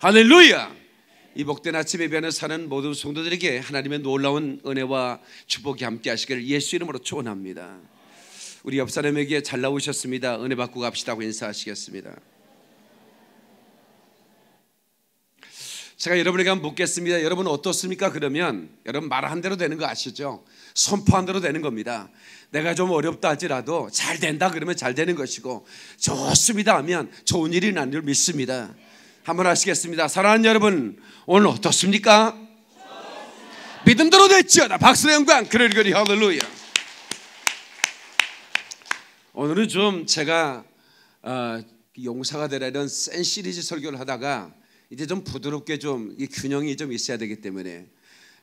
할렐루야! 이 복된 아침 에배하는 사는 모든 성도들에게 하나님의 놀라운 은혜와 축복이 함께 하시기를 예수 이름으로 축원합니다. 우리 옆 사람에게 잘 나오셨습니다. 은혜 받고 갑시다고 인사하시겠습니다. 제가 여러분에게 한번 묻겠습니다. 여러분 어떻습니까? 그러면 여러분 말한 대로 되는 거 아시죠? 선포한 대로 되는 겁니다. 내가 좀 어렵다 할지라도 잘 된다 그러면 잘 되는 것이고 좋습니다 하면 좋은 일이 난줄 믿습니다. 한번 하시겠습니다. 사랑하는 여러분, 오늘 어떻습니까? 믿음대로 됐지어다. 박수 영광. 그럴 그리 할렐루야. 오늘은 좀 제가 어, 용사가 되라 이런 센 시리즈 설교를 하다가 이제 좀 부드럽게 좀 이 균형이 좀 있어야 되기 때문에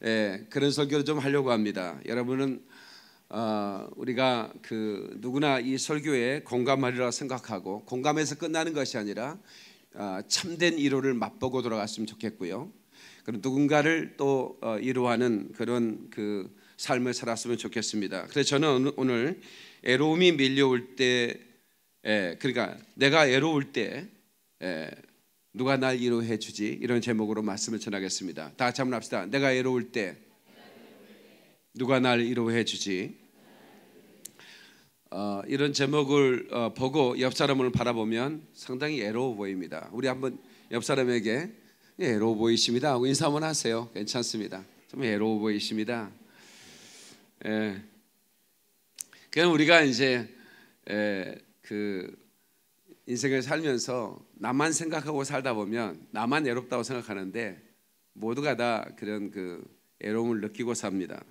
예, 그런 설교를 좀 하려고 합니다. 여러분은 어, 우리가 그 누구나 이 설교에 공감하리라 생각하고 공감해서 끝나는 것이 아니라 아, 참된 이로를 맛보고 돌아갔으면 좋겠고요. 그런 누군가를 또 이로하는 어, 그런 그 삶을 살았으면 좋겠습니다. 그래서 저는 오늘 애로움이 밀려올 때, 그러니까 내가 애로울 때 누가 날 이로해 주지 이런 제목으로 말씀을 전하겠습니다. 다 같이 합시다. 내가 애로울 때 누가 날 이로해 주지 어, 이런 제목을 어, 보고 옆 사람을 바라보면 상당히 애로워 보입니다. 우리 한번 옆 사람에게 예, 애로워 보이십니다. 하고 인사 한번 하세요. 괜찮습니다. 좀 애로워 보이십니다. 예. 그럼 우리가 이제 예, 그 인생을 살면서 나만 생각하고 살다 보면 나만 애롭다고 생각하는데 모두가 다 그런 그 애로움을 느끼고 삽니다.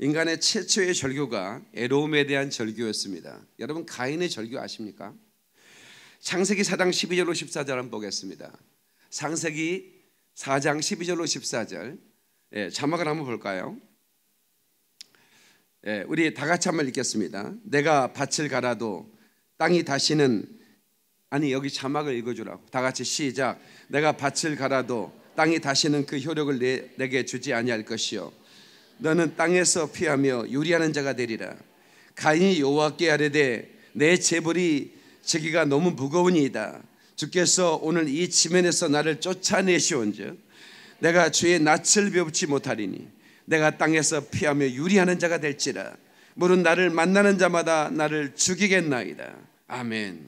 인간의 최초의 절교가 애로움에 대한 절교였습니다. 여러분 가인의 절교 아십니까? 창세기 4장 12절로 14절 한번 보겠습니다. 창세기 4장 12절로 14절 예, 자막을 한번 볼까요? 예, 우리 다 같이 한번 읽겠습니다. 내가 밭을 갈아도 땅이 다시는 아니 여기 자막을 읽어주라고 다 같이 시작. 내가 밭을 갈아도 땅이 다시는 그 효력을 내, 내게 주지 아니할 것이요. 너는 땅에서 피하며 유리하는 자가 되리라. 가인이 여호와께 아뢰되 내 재벌이 제기가 너무 무거우니이다. 주께서 오늘 이 지면에서 나를 쫓아내시온즉 내가 주의 낯을 배우지 못하리니 내가 땅에서 피하며 유리하는 자가 될지라 물은 나를 만나는 자마다 나를 죽이겠나이다. 아멘.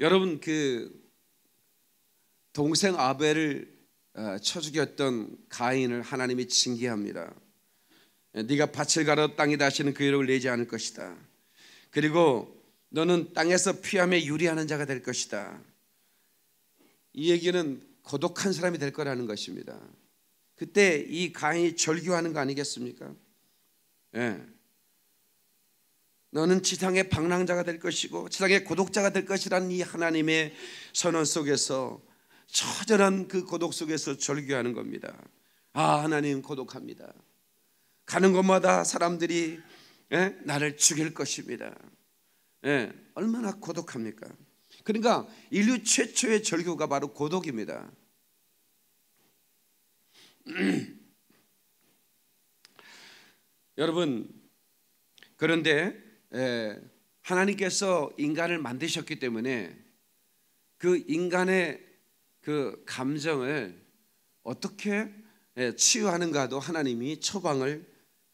여러분 그 동생 아벨을 쳐 어, 죽였던 가인을 하나님이 징계합니다. 예, 네가 밭을 갈아 땅에 다시는 그 이름을 내지 않을 것이다. 그리고 너는 땅에서 피함에 유리하는 자가 될 것이다. 이 얘기는 고독한 사람이 될 거라는 것입니다. 그때 이 가인이 절규하는 거 아니겠습니까? 예. 너는 지상의 방랑자가 될 것이고 지상의 고독자가 될 것이라는 이 하나님의 선언 속에서 처절한 그 고독 속에서 절규하는 겁니다. 아 하나님 고독합니다. 가는 곳마다 사람들이 예? 나를 죽일 것입니다. 예? 얼마나 고독합니까? 그러니까 인류 최초의 절규가 바로 고독입니다. 여러분 그런데 예, 하나님께서 인간을 만드셨기 때문에 그 인간의 그 감정을 어떻게 예, 치유하는가도 하나님이 처방을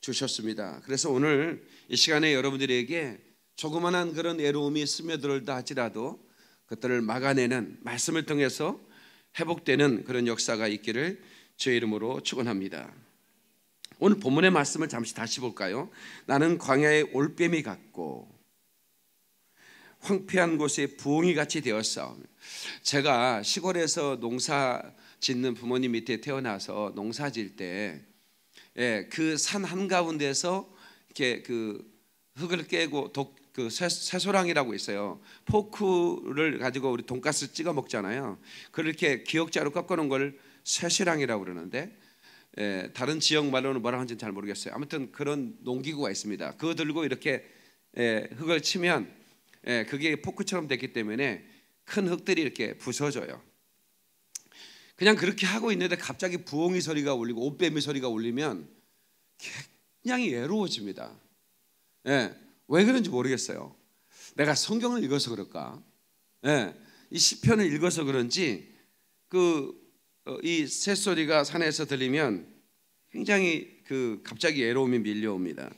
주셨습니다. 그래서 오늘 이 시간에 여러분들에게 조그만한 그런 외로움이 스며들다 할지라도 그들을 막아내는 말씀을 통해서 회복되는 그런 역사가 있기를 제 이름으로 축원합니다. 오늘 본문의 말씀을 잠시 다시 볼까요? 나는 광야의 올빼미 같고 황폐한 곳에 부엉이 같이 되었사 제가 시골에서 농사 짓는 부모님 밑에 태어나서 농사 질때 예, 그 산 한가운데서 이렇게 그 흙을 깨고 독, 그 쇠, 소랑이라고 있어요. 포크를 가지고 우리 돈가스 찍어 먹잖아요. 그렇게 기역자로 꺾어놓은 걸 쇠시랑이라고 그러는데 예, 다른 지역 말로는 뭐라 하는지 잘 모르겠어요. 아무튼 그런 농기구가 있습니다. 그거 들고 이렇게 예, 흙을 치면 예, 그게 포크처럼 됐기 때문에 큰 흙들이 이렇게 부서져요. 그냥 그렇게 하고 있는데 갑자기 부엉이 소리가 울리고 옷뱀이 소리가 울리면 굉장히 외로워집니다. 예, 왜 그런지 모르겠어요. 내가 성경을 읽어서 그럴까? 예, 이 시편을 읽어서 그런지 그이 어, 새소리가 산에서 들리면 굉장히 그 갑자기 외로움이 밀려옵니다.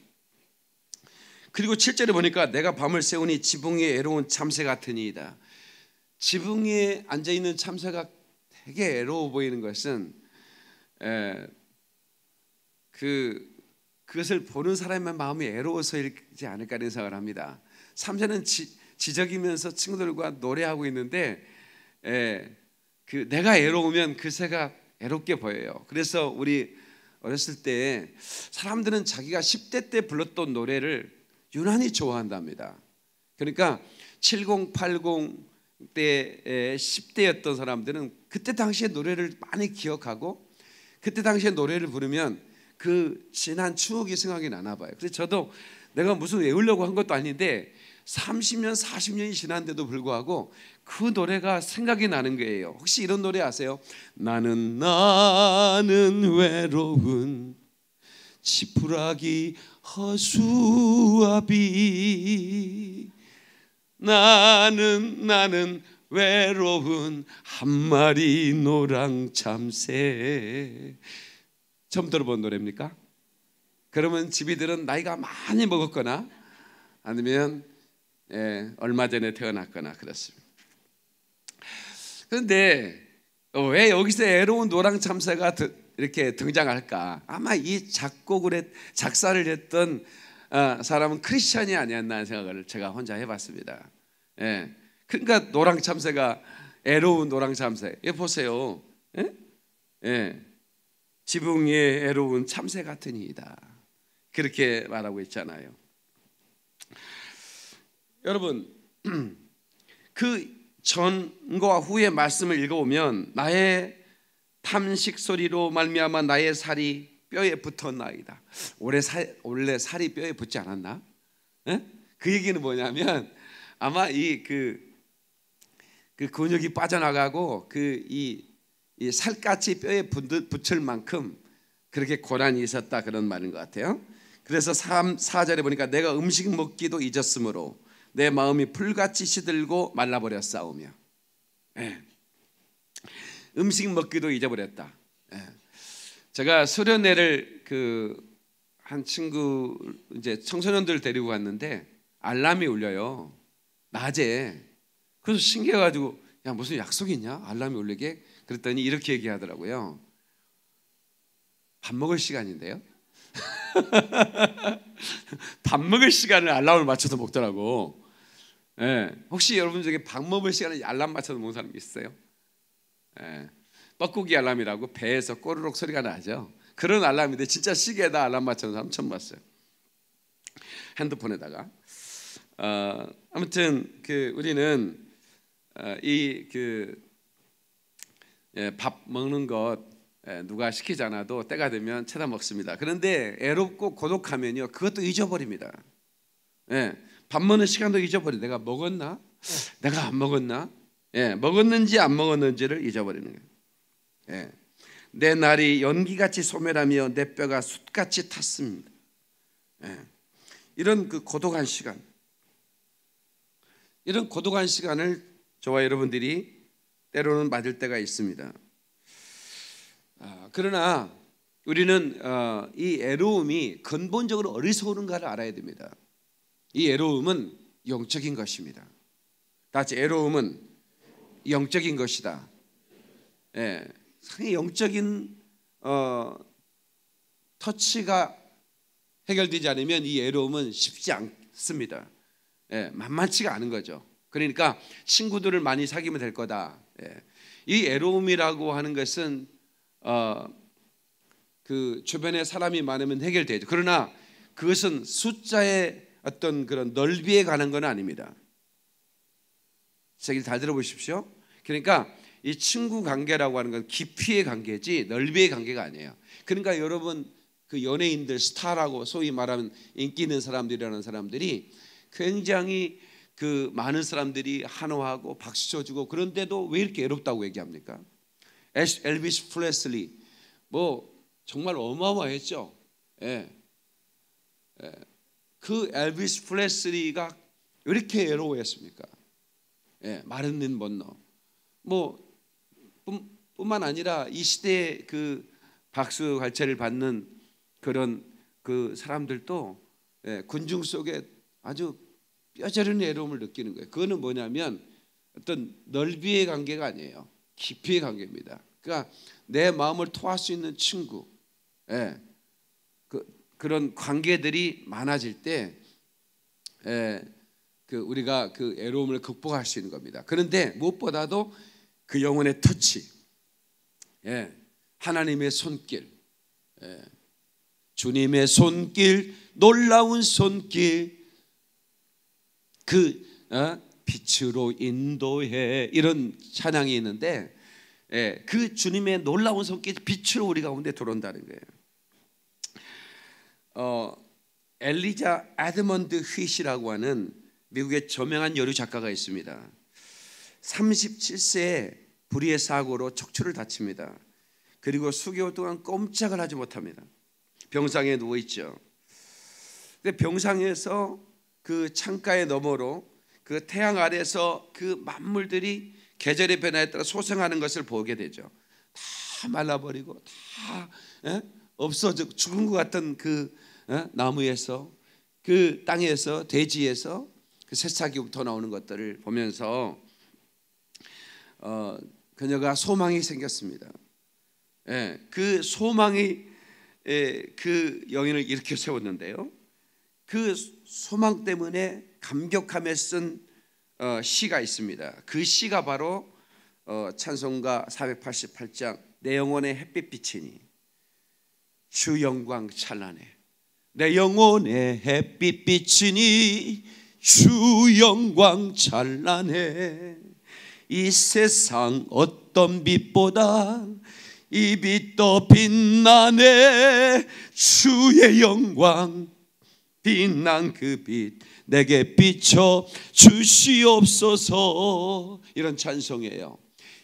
그리고 7절에 보니까 내가 밤을 새우니 지붕 위에 애로운 참새 같으니이다. 지붕 위에 앉아 있는 참새가 되게 애로워 보이는 것은 에, 그 그것을 보는 사람의 마음이 애로워서일지 않을까라는 생각을 합니다. 참새는 지, 지적이면서 친구들과 노래하고 있는데 에, 그 내가 애로우면 그 새가 애롭게 보여요. 그래서 우리 어렸을 때 사람들은 자기가 10대 때 불렀던 노래를 유난히 좋아한답니다. 그러니까 7080 때 10대였던 사람들은 그때 당시의 노래를 많이 기억하고 그때 당시의 노래를 부르면 그 지난 추억이 생각이 나나 봐요. 그래서 저도 내가 무슨 외우려고 한 것도 아닌데 30년, 40년이 지난데도 불구하고 그 노래가 생각이 나는 거예요. 혹시 이런 노래 아세요? 나는 나는 외로운 지푸라기 허수아비 나는 나는 외로운 한 마리 노랑 참새 처음 들어본 노래입니까? 그러면 집이들은 나이가 많이 먹었거나 아니면 예, 얼마 전에 태어났거나 그렇습니다. 그런데 왜 여기서 애로운 노랑 참새가 이렇게 등장할까? 아마 이 작곡을 했, 작사를 했던 어, 사람은 크리스천이 아니었나 생각을 제가 혼자 해봤습니다. 예. 그러니까 노랑 참새가 애로운 노랑 참새. 예, 보세요. 예? 예. 지붕 위에 애로운 참새 같은 이 이다. 그렇게 말하고 있잖아요. 여러분, 그 전과 후의 말씀을 읽어보면 나의 탐식 소리로 말미암아 나의 살이 뼈에 붙었나이다. 원래 살 원래 살이 뼈에 붙지 않았나? 에? 그 얘기는 뭐냐면 아마 이그그 그 근육이 빠져나가고 그이 이 살갗이 뼈에 붙을 만큼 그렇게 고난이 있었다 그런 말인 것 같아요. 그래서 3, 4절에 보니까 내가 음식 먹기도 잊었으므로 내 마음이 풀같이 시들고 말라버려 싸우며 에. 예. 음식 먹기도 잊어버렸다. 예. 제가 소련회를 그 한 친구 이제 청소년들 데리고 갔는데 알람이 울려요. 낮에. 그래서 신기해가지고 야 무슨 약속이 있냐? 알람이 울리게? 그랬더니 이렇게 얘기하더라고요. 밥 먹을 시간인데요. 밥 먹을 시간을 알람을 맞춰서 먹더라고. 예. 네. 혹시 여러분 중에 밥 먹을 시간에 알람 맞춰서 먹는 사람 있어요? 예. 뻐꾸기 알람이라고 배에서 꼬르륵 소리가 나죠. 그런 알람인데 진짜 시계에다 알람 맞춰서 사람 처음 봤어요. 핸드폰에다가 어, 아무튼 그 우리는 어, 이그 예, 밥 먹는 것 예, 누가 시키지 않아도 때가 되면 찾다 먹습니다. 그런데 애롭고 고독하면요 그것도 잊어버립니다. 예, 밥 먹는 시간도 잊어버려. 내가 먹었나? 내가 안 먹었나? 예, 먹었는지 안 먹었는지를 잊어버리는 거예요. 예. 내 날이 연기같이 소멸하며 내 뼈가 숯같이 탔습니다. 예. 이런 그 고독한 시간, 이런 고독한 시간을 저와 여러분들이 때로는 맞을 때가 있습니다. 아, 그러나 우리는 어, 이 애로움이 근본적으로 어리석은가를 알아야 됩니다. 이 애로움은 영적인 것입니다. 다시 애로움은 영적인 것이다. 예, 상당히 영적인 어, 터치가 해결되지 않으면 이 애로움은 쉽지 않습니다. 예, 만만치가 않은 거죠. 그러니까 친구들을 많이 사귀면 될 거다. 예, 이 애로움이라고 하는 것은 어, 그 주변에 사람이 많으면 해결되죠. 그러나 그것은 숫자의 어떤 그런 넓이에 관한 건 아닙니다. 제기잘 들어보십시오. 그러니까 이 친구 관계라고 하는 건 깊이의 관계지 넓이의 관계가 아니에요. 그러니까 여러분 그 연예인들 스타라고 소위 말하면 인기 있는 사람들이라는 사람들이 굉장히 그 많은 사람들이 한호하고 박수 쳐주고 그런데도 왜 이렇게 애롭다고 얘기합니까? 엘비스 플레슬리 뭐 정말 어마어마했죠. 예. 예. 그 엘비스 플레슬리가 왜 이렇게 애로워했습니까? 예. 마른 눈 번너. 뭐 뿐만 아니라 이 시대의 그 박수 갈채를 받는 그런 그 사람들도 예, 군중 속에 아주 뼈저린 외로움을 느끼는 거예요. 그거는 뭐냐면 어떤 넓이의 관계가 아니에요. 깊이의 관계입니다. 그러니까 내 마음을 토할 수 있는 친구, 예, 그, 그런 관계들이 많아질 때, 예, 그 우리가 그 외로움을 극복할 수 있는 겁니다. 그런데 무엇보다도 그 영혼의 터치, 예, 하나님의 손길, 예, 주님의 손길, 놀라운 손길, 그 어, 빛으로 인도해 이런 찬양이 있는데 예, 그 주님의 놀라운 손길, 빛으로 우리 가운데 들어온다는 거예요. 어, 엘리자 에드먼드 휘시라고 하는 미국의 저명한 여류 작가가 있습니다. 37세에 불의의 사고로 척추를 다칩니다. 그리고 수개월 동안 꼼짝을 하지 못합니다. 병상에 누워 있죠. 근데 병상에서 그 창가의 너머로 그 태양 아래서 그 만물들이 계절의 변화에 따라 소생하는 것을 보게 되죠. 다 말라버리고 다 에? 없어져 죽은 것같은그 에? 나무에서 그 땅에서 돼지에서 그 새싹이부터 나오는 것들을 보면서 어, 그녀가 소망이 생겼습니다. 예, 그 소망이 예, 그 여인을 일으켜 세웠는데요. 그 소망 때문에 감격함에 쓴 어, 시가 있습니다. 그 시가 바로 어, 찬송가 488장 내 영혼의 햇빛 비치니 주 영광 찬란해 내 영혼의 햇빛 비치니 주 영광 찬란해 이 세상 어떤 빛보다 이 빛도 빛나네 주의 영광 빛난 그 빛 내게 비춰 주시옵소서 이런 찬송이에요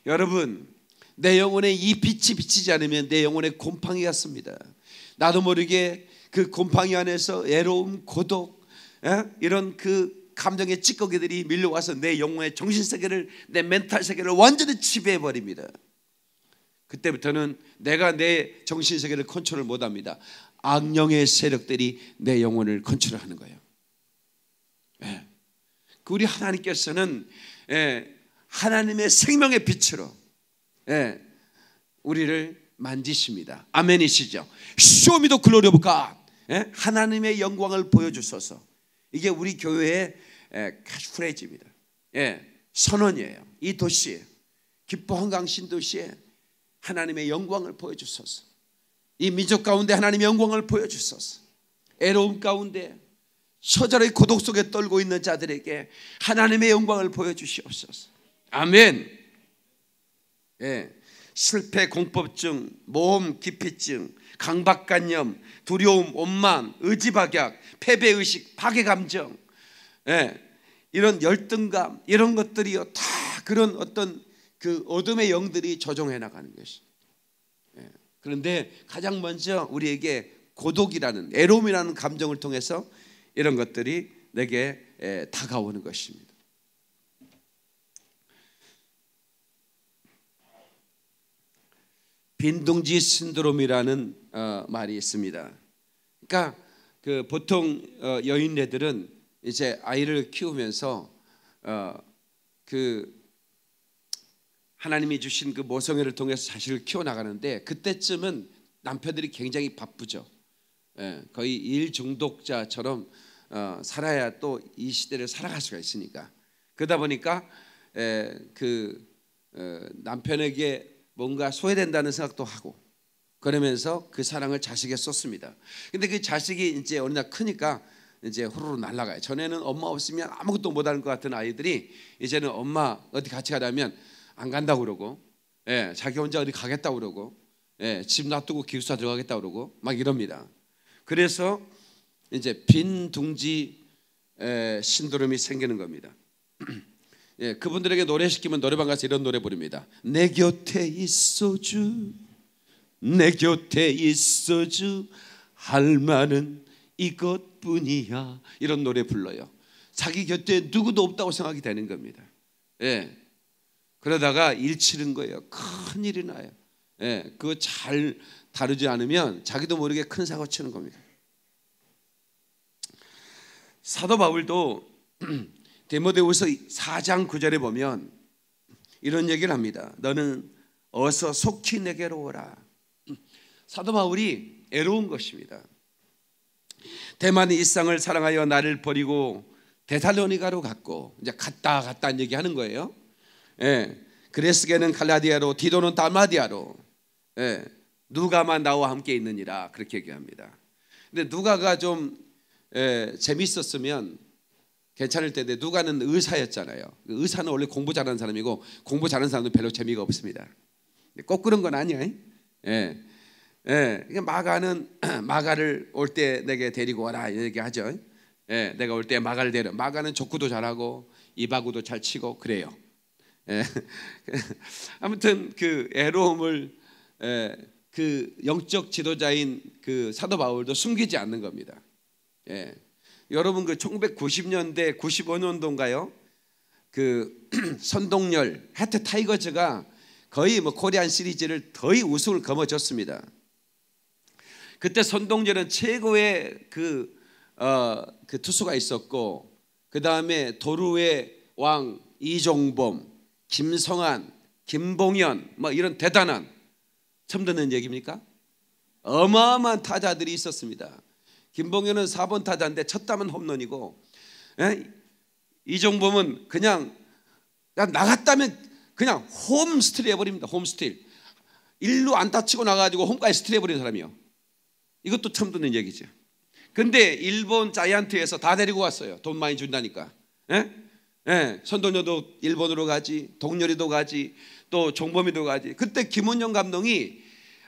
여러분 내 영혼에 이 빛이 비치지 않으면 내 영혼에 곰팡이 같습니다 나도 모르게 그 곰팡이 안에서 애로움 고독 에? 예? 이런 그 감정의 찌꺼기들이 밀려와서 내 영혼의 정신 세계를 내 멘탈 세계를 완전히 지배해 버립니다. 그때부터는 내가 내 정신 세계를 컨트롤 못 합니다. 악령의 세력들이 내 영혼을 컨트롤하는 거예요. 예. 그 우리 하나님께서는 예, 하나님의 생명의 빛으로 예, 우리를 만지십니다. 아멘이시죠. 쇼미도 글로리 오브 갓. 하나님의 영광을 보여주소서. 이게 우리 교회의 캐치프레이즈입니다. 예, 선언이에요. 이 도시에 기뻐 한강 신도시에 하나님의 영광을 보여주소서. 이 민족 가운데 하나님의 영광을 보여주소서. 애로움 가운데 처절의 고독 속에 떨고 있는 자들에게 하나님의 영광을 보여주시옵소서. 아멘. 예, 실패 공법증 모험 기피증, 강박관념, 두려움, 원망, 의지박약, 패배의식, 파괴감정, 예, 이런 열등감, 이런 것들이요. 다 그런 어떤 그 어둠의 영들이 조종해 나가는 것이. 예, 그런데 가장 먼저 우리에게 고독이라는, 애로움이라는 감정을 통해서 이런 것들이 내게 예, 다가오는 것입니다. 빈둥지 신드롬이라는 어, 말이 있습니다. 그러니까 그 보통 어, 여인네들은 이제 아이를 키우면서 어, 그 하나님이 주신 그 모성애를 통해서 자식을 키워 나가는데 그때쯤은 남편들이 굉장히 바쁘죠. 예, 거의 일 중독자처럼 어, 살아야 또 이 시대를 살아갈 수가 있으니까 그러다 보니까 에, 예, 그 에, 어, 남편에게 뭔가 소외된다는 생각도 하고 그러면서 그 사랑을 자식에 썼습니다. 근데 그 자식이 이제 어느 날 크니까 이제 호로로 날아가요. 전에는 엄마 없으면 아무것도 못하는 것 같은 아이들이 이제는 엄마 어디 같이 가려면안 간다 고 그러고, 예, 자기 혼자 어디 가겠다 고 그러고, 예, 집 놔두고 기숙사 들어가겠다 고 그러고 막 이럽니다. 그래서 이제 빈 둥지 에, 신도름이 생기는 겁니다. 예, 그분들에게 노래 시키면 노래방 가서 이런 노래 부릅니다. 내 곁에 있어주 내 곁에 있어주 할만은 이것뿐이야 이런 노래 불러요. 자기 곁에 누구도 없다고 생각이 되는 겁니다. 예. 그러다가 일치는 거예요. 큰 일이 나요. 예. 그거 잘 다루지 않으면 자기도 모르게 큰 사고 치는 겁니다. 사도 바울도 데모데후서 4장 9절에 보면 이런 얘기를 합니다. 너는 어서 속히 내게로 오라. 사도 바울이 애로운 것입니다. 대만의 일상을 사랑하여 나를 버리고 데살로니가로 갔고 이제 갔다 갔다 얘기하는 거예요. 예. 그레스게는 갈라디아로 디도는 다마디아로 예. 누가만 나와 함께 있느니라 그렇게 얘기합니다. 근데 누가가 좀 예, 재밌었으면 괜찮을 텐데 누가는 의사였잖아요. 의사는 원래 공부 잘하는 사람이고 공부 잘하는 사람도 별로 재미가 없습니다. 꼭 그런 건 아니야. 이? 예. 예. 마가는 마가를 올 때 내게 데리고 와라 이렇게 하죠 예. 내가 올 때 마가를 데려. 마가는 족구도 잘하고 이바구도 잘 치고 그래요. 예. 아무튼 그 애로움을 예. 그 영적 지도자인 그 사도 바울도 숨기지 않는 겁니다. 예. 여러분 그 1990년대 95년도인가요? 그 선동열 해트 타이거즈가 거의 뭐 코리안 시리즈를 거의 우승을 거머쥐었습니다. 그때 선동열은 최고의 그, 어, 그 투수가 있었고 그 다음에 도루의 왕 이종범, 김성한, 김봉현 뭐 이런 대단한 처음 듣는 얘기입니까? 어마어마한 타자들이 있었습니다. 김봉현은 4번 타자인데 쳤다면 홈런이고 에? 예? 이종범은 그냥 나갔다면 그냥 홈스틸 해버립니다. 홈스틸. 일로 안 다치고 나가지고 홈까지 스틸 해버린 사람이요. 이것도 처음 듣는 얘기죠. 근데 일본 자이언트에서 다 데리고 왔어요. 돈 많이 준다니까. 예? 예. 선도녀도 일본으로 가지, 동렬이도 가지, 또 종범이도 가지. 그때 김원영 감독이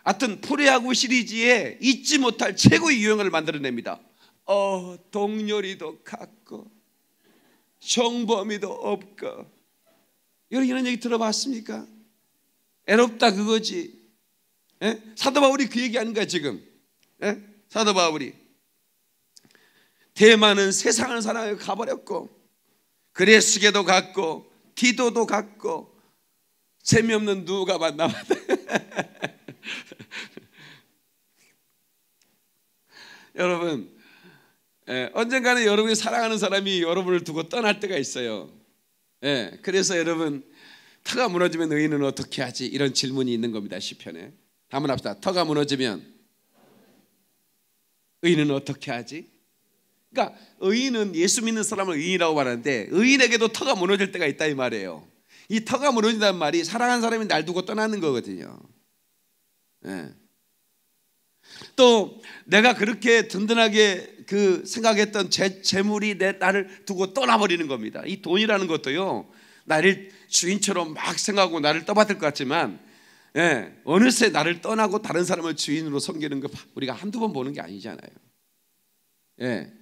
하여튼 프레야구 시리즈에 잊지 못할 최고의 유형을 만들어냅니다. 어, 동렬이도 갔고, 종범이도 없고, 여러분 이런 얘기 들어봤습니까? 애롭다 그거지. 에? 예? 사도 바울이 그 얘기 아닌가 지금. 에? 예? 사도 바울이 대만은 세상을 사랑하여 가버렸고 그레스게도 갔고 디도도 갔고 재미없는 누가 만나봤다. 여러분 에, 예, 언젠가는 여러분이 사랑하는 사람이 여러분을 두고 떠날 때가 있어요. 예, 그래서 여러분 터가 무너지면 의인은 어떻게 하지? 이런 질문이 있는 겁니다. 시편에. 한문합시다. 터가 무너지면 의인은 어떻게 하지? 그러니까 의인은 예수 믿는 사람을 의인이라고 말하는데 의인에게도 터가 무너질 때가 있다 이 말이에요. 이 터가 무너진다는 말이 사랑한 사람이 날 두고 떠나는 거거든요. 예. 또 내가 그렇게 든든하게 그 생각했던 제 재물이 내 나를 두고 떠나버리는 겁니다. 이 돈이라는 것도요. 나를 주인처럼 막 생각하고 나를 떠받을 것 같지만 예, 어느새 나를 떠나고 다른 사람을 주인으로 섬기는 거 우리가 한두 번 보는 게 아니잖아요. 예.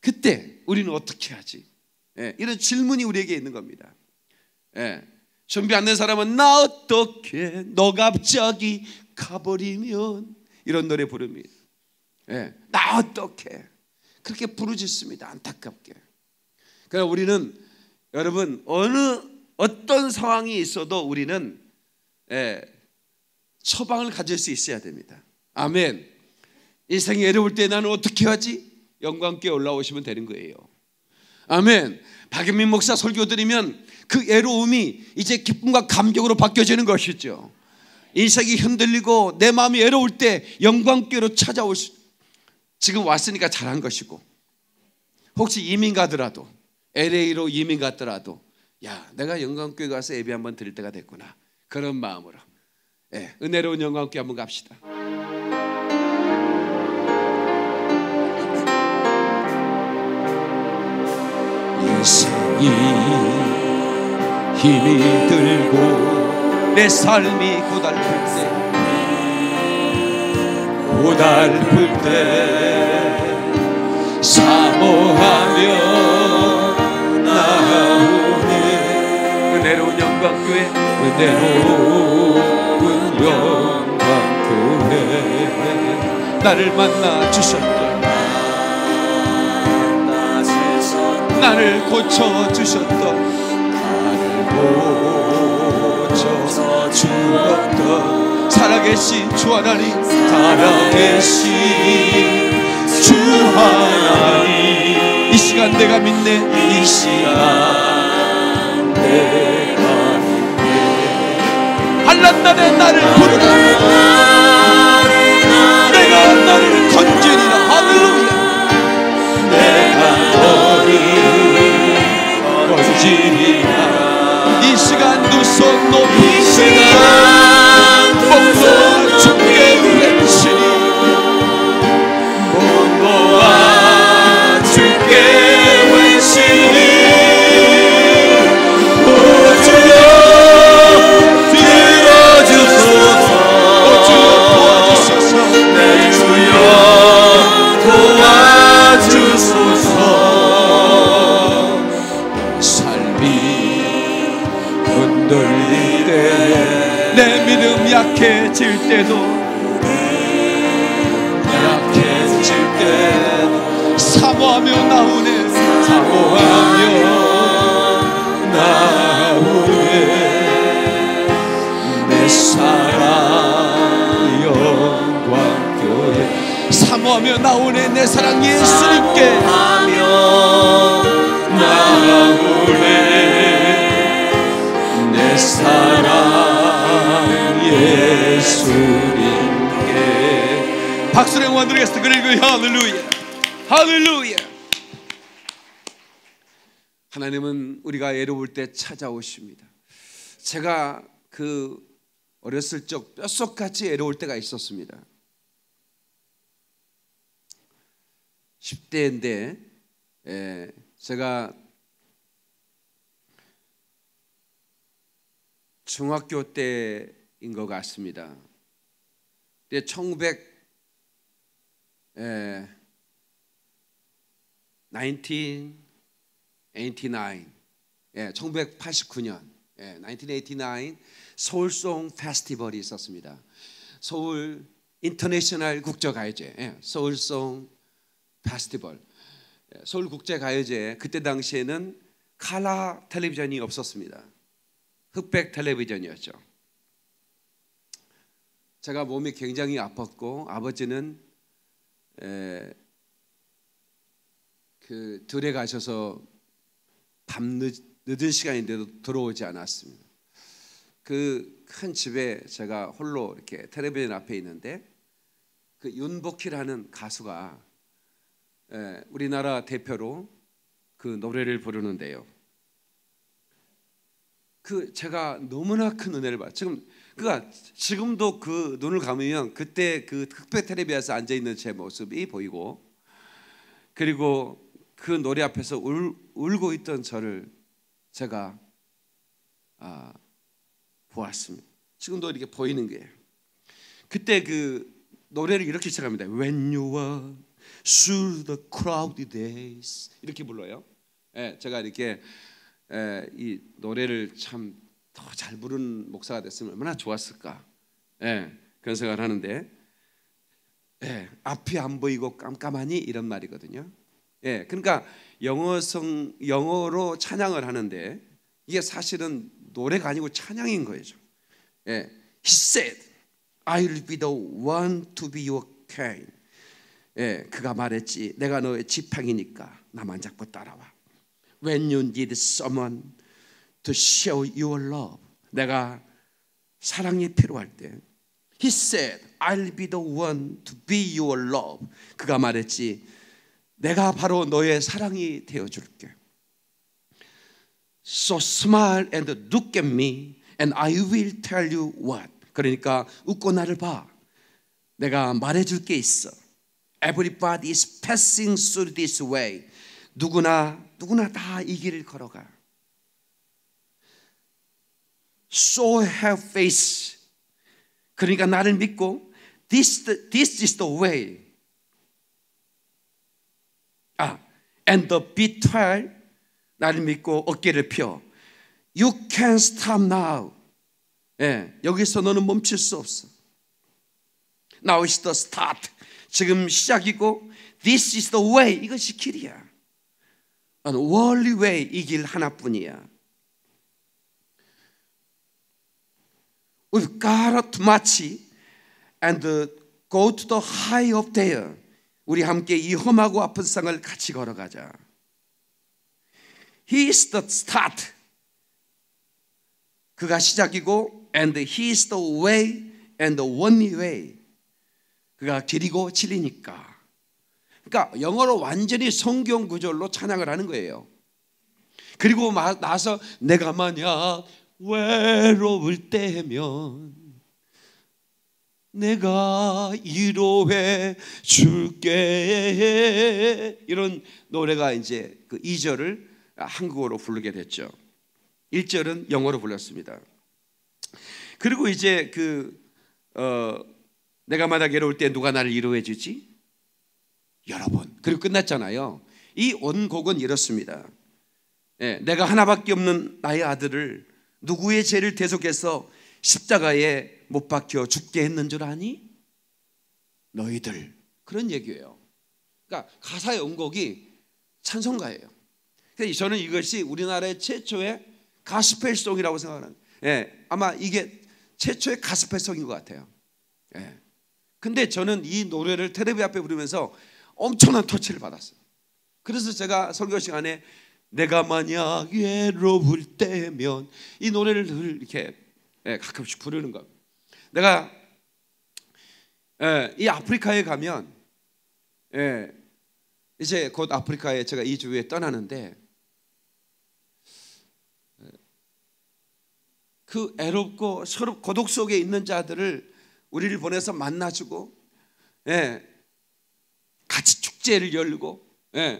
그때 우리는 어떻게 하지? 예, 이런 질문이 우리에게 있는 겁니다. 예. 준비 안 된 사람은 나 어떻게 너 갑자기 가버리면 이런 노래 부릅니다. 예, 나 어떻게 그렇게 부르짖습니다. 안타깝게. 그러나 그러니까 우리는 여러분 어느 어떤 상황이 있어도 우리는 예, 처방을 가질 수 있어야 됩니다. 아멘. 인생이 어려울 때 나는 어떻게 하지? 영광께 올라오시면 되는 거예요. 아멘. 박윤민 목사 설교 드리면 그 애로움이 이제 기쁨과 감격으로 바뀌어지는 것이죠. 인생이 흔들리고 내 마음이 외로울 때영광교로 찾아올 수 지금 왔으니까 잘한 것이고 혹시 이민 가더라도 LA로 이민 갔더라도 야 내가 영광교회 가서 예배 한번 드릴 때가 됐구나 그런 마음으로 예, 은혜로운 영광교 한번 갑시다. 인생이 힘이 들고 내 삶이 고달플 때 고달플 때 사모하며 나오네 은혜로운 영광교회 은혜로운 영광교회 나를 만나 주셨다 나를 고쳐 주셨다 나를 고 주었던 살아계신 주 하나님 살아계신 주 하나님 이 시간 내가 믿네 이 시간 내가 믿네 한낱날에 나를 부르라 내가 너를 건지리라 하늘로야 내가 너를 건지리라 이 시간 두손 높이 Krishna 때도 약해질 때 사모하며 나오네 사모하며 나오네 내 사랑 영광교회 사모하며 나오네 내 사랑 예수님께 예님께 박수를 영광 드리겠습니다 그리고 할렐루야 할렐루야 하나님은 우리가 애로울 때 찾아오십니다 제가 그 어렸을 적 뼛속같이 애로울 때가 있었습니다 10대인데 에, 예, 제가 중학교 때 인것 같습니다. 근데 1989, 예, 1989년, 예, 1989 서울송 페스티벌이 있었습니다. 서울 인터내셔널 국제가요제, 예, 서울송 페스티벌. 예, 서울 국제가요제 그때 당시에는 칼라 텔레비전이 없었습니다. 흑백 텔레비전이었죠. 제가 몸이 굉장히 아팠고 아버지는 에, 그 들에 가셔서 밤 늦, 늦은 시간인데도 들어오지 않았습니다. 그 큰 집에 제가 홀로 이렇게 텔레비전 앞에 있는데 그 윤복희라는 가수가 에, 우리나라 대표로 그 노래를 부르는데요. 그 제가 너무나 큰 은혜를 받. 지금 그러니까 지금도 그 눈을 감으면 그때 그 흑백 텔레비에서 앉아 있는 제 모습이 보이고 그리고 그 노래 앞에서 울, 울고 있던 저를 제가 아, 보았습니다. 지금도 이렇게 보이는 게 그때 그 노래를 이렇게 시작합니다. When you were through the c r o w d e days 이렇게 불러요. 예, 제가 이렇게 예, 이 노래를 참 더잘부른 목사가 됐으면 얼마나 좋았을까. 예, 그런 생각을 하는데 예, 앞이 안 보이고 깜깜하니 이런 말이거든요. 예, 그러니까 영어성 영어로 찬양을 하는데 이게 사실은 노래가 아니고 찬양인 거죠. 예, He said, "I'll be the one to be your king." 예, 그가 말했지. 내가 너의 지팡이니까 나만 잡고 따라와. When you need someone, to show your love. 내가 사랑이 필요할 때 He said, I'll be the one to be your love. 그가 말했지. 내가 바로 너의 사랑이 되어 줄게. So smile and look at me and I will tell you what. 그러니까 웃고 나를 봐. 내가 말해 줄게 있어. Everybody is passing through this way. 누구나 누구나 다 이 길을 걸어가. so have faith. 그러니까 나를 믿고 this, this is the way. 아, and the be trial 나를 믿고 어깨를 펴. You can stop now. 예, 여기서 너는 멈출 수 없어. Now is the start. 지금 시작이고 this is the way. 이것이 길이야. only way 이 길 하나뿐이야. with carrot machi and go to the high of there. 우리 함께 이 험하고 아픈 상을 같이 걸어가자. He is the start. 그가 시작이고 and he is the way and the only way. 그가 길이고 진리니까. 그러니까 영어로 완전히 성경 구절로 찬양을 하는 거예요. 그리고 나서 내가 만약 외로울 때면 내가 위로해 줄게 이런 노래가 이제 그 2절을 한국어로 부르게 됐죠. 1절은 영어로 불렀습니다. 그리고 이제 그 어, 내가 마다 괴로울 때 누가 나를 위로해 주지? 여러분. 그리고 끝났잖아요. 이 원곡은 이렇습니다. 예, 내가 하나밖에 없는 나의 아들을 누구의 죄를 대속해서 십자가에 못 박혀 죽게 했는 줄 아니? 너희들 그런 얘기예요. 그러니까 가사의 원곡이 찬송가예요. 그래서 저는 이것이 우리나라의 최초의 가스펠송이라고 생각하는. 예, 아마 이게 최초의 가스펠송인 것 같아요. 예. 근데 저는 이 노래를 테레비 앞에 부르면서 엄청난 터치를 받았어요. 그래서 제가 설교 시간에 내가 만약 외로울 때면 이 노래를 늘 이렇게 예, 가끔씩 부르는 겁니다. 내가 예, 이 아프리카에 가면 예, 이제 곧 아프리카에 제가 2주 후에 떠나는데 그외롭고 서로 고독 속에 있는 자들을 우리를 보내서 만나주고 같이 축제를 열고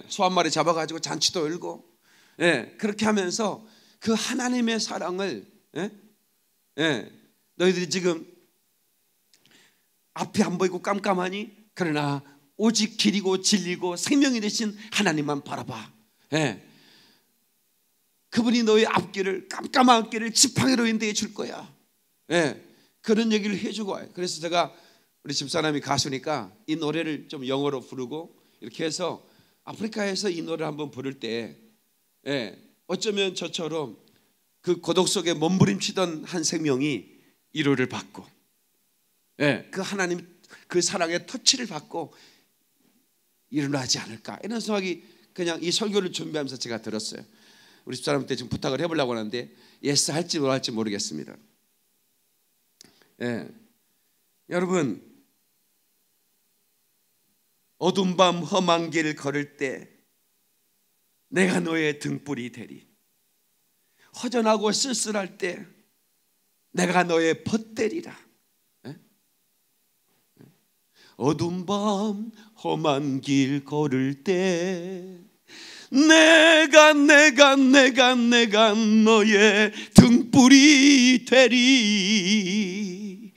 소 한 마리 잡아가지고 잔치도 열고 예, 그렇게 하면서 그 하나님의 사랑을 예? 예, 너희들이 지금 앞이 안 보이고 깜깜하니 그러나 오직 길이고 진리고 생명이 되신 하나님만 바라봐. 예. 그분이 너의 앞길을 깜깜한 앞 길을 지팡이로 인도해 줄 거야. 예. 그런 얘기를 해주고 와요. 그래서 제가 우리 집사람이 가수니까 이 노래를 좀 영어로 부르고 이렇게 해서 아프리카에서 이 노래를 한번 부를 때 예, 어쩌면 저처럼 그 고독 속에 몸부림치던 한 생명이 위로를 받고, 예, 그 하나님 그 사랑의 터치를 받고 일어나지 않을까 이런 생각이 그냥 이 설교를 준비하면서 제가 들었어요. 우리 집사람한테 지금 부탁을 해보려고 하는데 예스 할지 뭐할지 모르겠습니다. 예, 여러분 어둠 밤 험한 길 걸을 때 내가 너의 등불이 되리. 허전하고 쓸쓸할 때 내가 너의 벗대리라. 예? 예? 어둠 밤 험한 길 걸을 때 내가 내가 내가 내가 너의 등불이 되리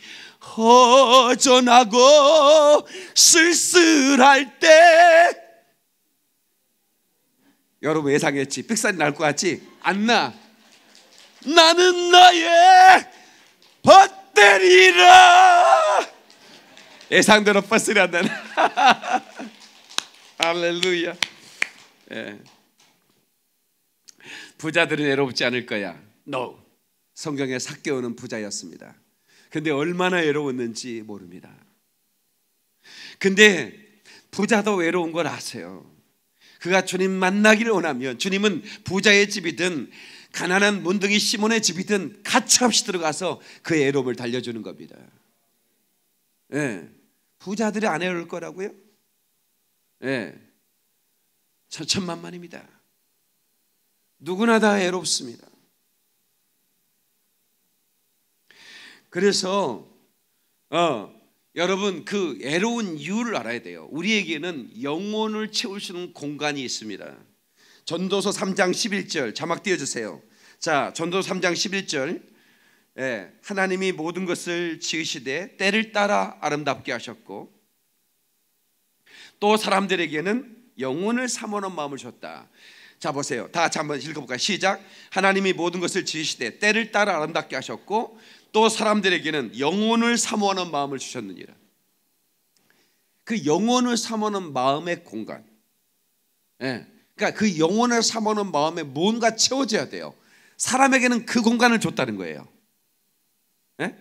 허전하고 쓸쓸할 때 여러분 예상했지? 삑살이 날것 같지? 안 나. 나는 나의 배터리라. 예상대로 삑살이 안 나네. 할렐루야. 예. 부자들은 외롭지 않을 거야. No. 성경에 삭개오는 부자였습니다. 근데 얼마나 외로웠는지 모릅니다. 근데 부자도 외로운 걸 아세요. 그가 주님 만나기를 원하면 주님은 부자의 집이든 가난한 문둥이 시몬의 집이든 가차없이 들어가서 그의 애로움을 달려주는 겁니다. 예. 부자들이 안애올 거라고요? 예. 천천만만입니다. 누구나 다 애롭습니다. 그래서 어, 여러분 그 애로운 이유를 알아야 돼요. 우리에게는 영혼을 채울 수 있는 공간이 있습니다. 전도서 3장 11절 자막 띄워 주세요. 자, 전도서 3장 11절. 예, 하나님이 모든 것을 지으시되 때를 따라 아름답게 하셨고 또 사람들에게는 영혼을 사모하는 마음을 줬다. 자 보세요. 다 한번 읽어볼까요? 시작. 하나님이 모든 것을 지으시되 때를 따라 아름답게 하셨고 또 사람들에게는 영혼을 사모하는 마음을 주셨느니라. 그 영혼을 사모하는 마음의 공간. 예. 그러니까 그 영혼을 사모하는 마음에 뭔가 채워져야 돼요. 사람에게는 그 공간을 줬다는 거예요. 예?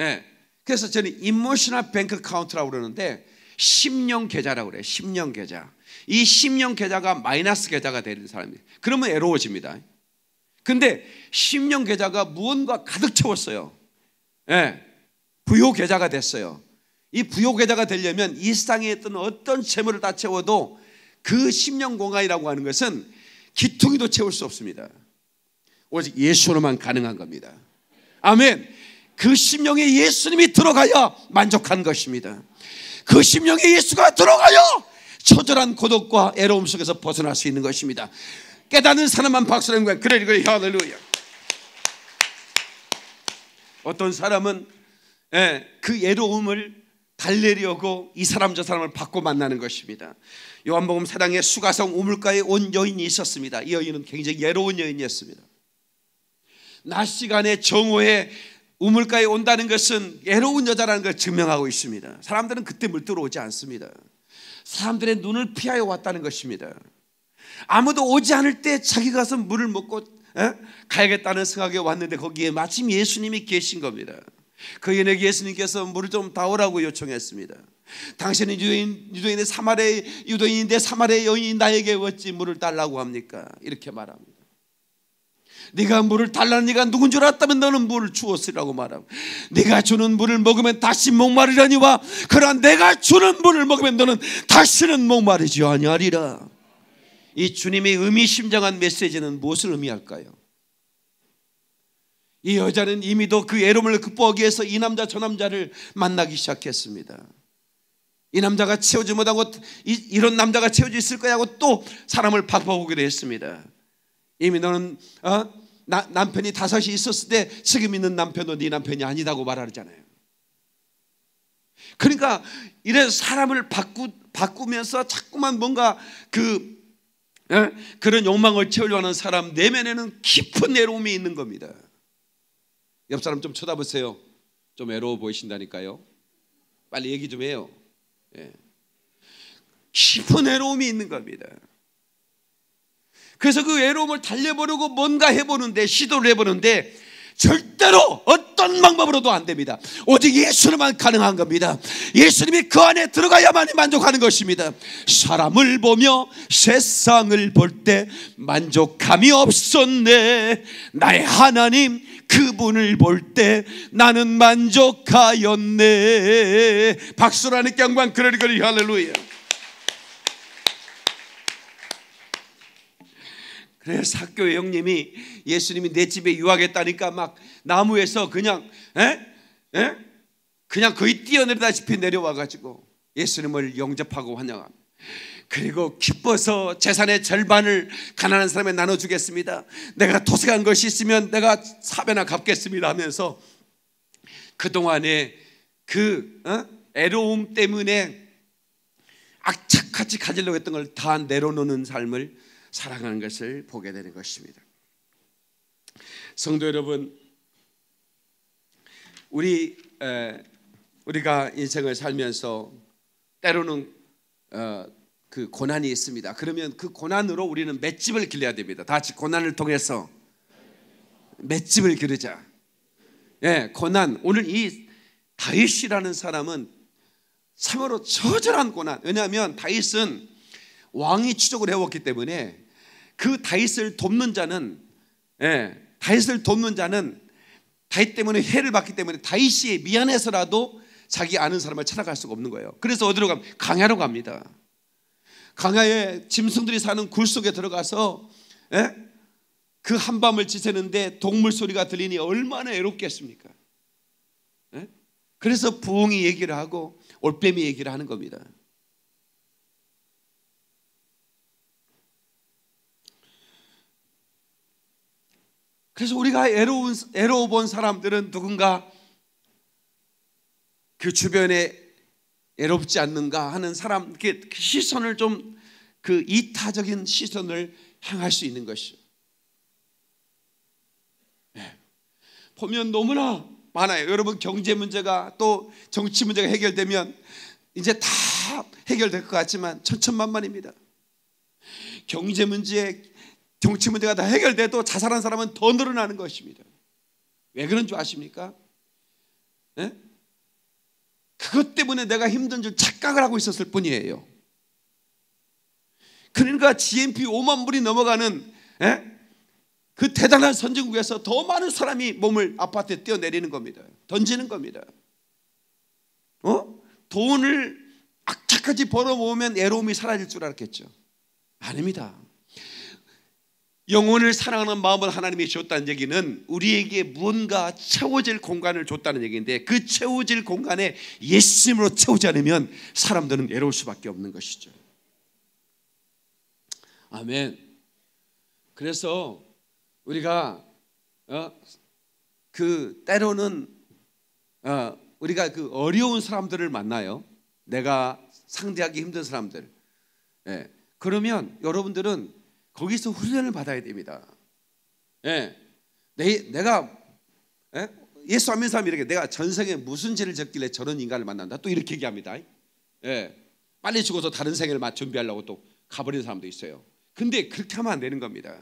예. 그래서 저는 이모셔널 뱅크 카운트라고 그러는데 심령 계좌라고 그래요. 심령 계좌. 이 심령 계좌가 마이너스 계좌가 되는 사람이 에요 그러면 애로워집니다. 근데 10년 계좌가 무언가 가득 채웠어요. 예. 부요 계좌가 됐어요. 이 부요 계좌가 되려면 이 세상에 있던 어떤 재물을 다 채워도 그 10년 공간이라고 하는 것은 기퉁이도 채울 수 없습니다. 오직 예수로만 가능한 겁니다. 아멘. 그 심령에 예수님이 들어가야 만족한 것입니다. 그 심령에 예수가 들어가야 처절한 고독과 애로움 속에서 벗어날 수 있는 것입니다. 깨닫는 사람만 박수라는 거야. 그래, 그래, 할렐루야. 어떤 사람은 예, 그 예로움을 달래려고 이 사람 저 사람을 받고 만나는 것입니다. 요한복음 사당에 수가성 우물가에 온 여인이 있었습니다. 이 여인은 굉장히 예로운 여인이었습니다. 낮 시간에 정오에 우물가에 온다는 것은 예로운 여자라는 걸 증명하고 있습니다. 사람들은 그때 물들어 오지 않습니다. 사람들의 눈을 피하여 왔다는 것입니다. 아무도 오지 않을 때 자기가 가서 물을 먹고 에? 가야겠다는 생각에 왔는데 거기에 마침 예수님이 계신 겁니다. 그 인에게 예수님께서 물을 좀 다오라고 요청했습니다. 당신은 유대인, 유대인의 사마리 유대인인데 사마리 여인이 나에게 왔지 물을 달라고 합니까? 이렇게 말합니다. 네가 물을 달라는 네가 누군 줄 알았다면 너는 물을 주었으라고 리 말하고 네가 주는 물을 먹으면 다시 목마르려니와 그러나 내가 주는 물을 먹으면 너는 다시는 목마르지 아니하리라 이 주님의 의미심장한 메시지는 무엇을 의미할까요? 이 여자는 이미도 그 애로움을 극복하기 위해서 이 남자 저 남자를 만나기 시작했습니다. 이 남자가 채워지 못하고 이, 런 남자가 채워져 있을 거야 하고 또 사람을 바꿔보기로 했습니다. 이미 너는 어? 나, 남편이 다섯이 있었을 때 지금 있는 남편도 네 남편이 아니다고 말하잖아요. 그러니까 이런 사람을 바꾸, 바꾸면서 자꾸만 뭔가 그 예? 그런 욕망을 채우려 하는 사람 내면에는 깊은 외로움이 있는 겁니다. 옆 사람 좀 쳐다보세요. 좀 외로워 보이신다니까요. 빨리 얘기 좀 해요. 예. 깊은 외로움이 있는 겁니다. 그래서 그 외로움을 달래보려고 뭔가 해보는데 시도를 해보는데 절대로 어떤 방법으로도 안 됩니다. 오직 예수로만 가능한 겁니다. 예수님이 그 안에 들어가야만 만족하는 것입니다. 사람을 보며 세상을 볼 때 만족함이 없었네. 나의 하나님 그분을 볼 때 나는 만족하였네. 박수라는 경관 그러리리 할렐루야. 그래서 학교의 형님이 예수님이 내 집에 유하했다니까막 나무에서 그냥 에? 에? 그냥 거의 뛰어내리다시피 내려와가지고 예수님을 영접하고 환영합니다. 그리고 기뻐서 재산의 절반을 가난한 사람에 나눠주겠습니다. 내가 도색한 것이 있으면 내가 사배나 갚겠습니다 하면서 그동안에 그 어? 애로움 때문에 악착같이 가지려고 했던 걸 다 내려놓는 삶을 사랑하는 것을 보게 되는 것입니다. 성도 여러분, 우리 에, 우리가 인생을 살면서 때로는 어, 그 고난이 있습니다. 그러면 그 고난으로 우리는 맷집을 길러야 됩니다. 다 같이 고난을 통해서 맷집을 기르자. 예, 고난. 오늘 이 다윗이라는 사람은 참으로 처절한 고난. 왜냐하면 다윗은 왕이 추적을 해왔기 때문에 그 다윗을 돕는 자는 예, 다윗을 돕는 자는 다윗 때문에 해를 받기 때문에 다윗이 미안해서라도 자기 아는 사람을 찾아갈 수가 없는 거예요. 그래서 어디로 가면 강야로 갑니다. 강야에 짐승들이 사는 굴 속에 들어가서 예? 그 한밤을 지새는데 동물 소리가 들리니 얼마나 외롭겠습니까 예? 그래서 부엉이 얘기를 하고 올빼미 얘기를 하는 겁니다. 그래서 우리가 애로운, 애로워 본 사람들은 누군가 그 주변에 애롭지 않는가 하는 사람, 이 그, 그 시선을 좀 그 이타적인 시선을 향할 수 있는 것이죠. 네. 예. 보면 너무나 많아요. 여러분 경제 문제가 또 정치 문제가 해결되면 이제 다 해결될 것 같지만 천천만만입니다. 경제 문제, 정치 문제가 다 해결돼도 자살한 사람은 더 늘어나는 것입니다. 왜 그런 줄 아십니까? 네? 그것 때문에 내가 힘든 줄 착각을 하고 있었을 뿐이에요. 그러니까 g m p 5만 불이 넘어가는 에? 예? 그 대단한 선진국에서 더 많은 사람이 몸을 아파트에 뛰어내리는 겁니다. 던지는 겁니다. 어? 돈을 악착같이 벌어 모으면 애로움이 사라질 줄 알았겠죠. 아닙니다. 영혼을 사랑하는 마음을 하나님이 주었다는 얘기는 우리에게 무언가 채워질 공간을 줬다는 얘기인데 그 채워질 공간에 예수님으로 채우지 않으면 사람들은 외로울 수밖에 없는 것이죠. 아멘. 그래서 우리가 어, 그 때로는 어, 우리가 그 어려운 사람들을 만나요. 내가 상대하기 힘든 사람들. 예. 그러면 여러분들은 거기서 훈련을 받아야 됩니다. 예, 내, 내가 예? 예수 안 믿는 사람이 렇게 내가 전생에 무슨 죄를 졌길래 저런 인간을 만난다 또 이렇게 얘기합니다. 예, 빨리 죽어서 다른 생애맞 준비하려고 또가버리 사람도 있어요. 근데 그렇게 하면 안 되는 겁니다.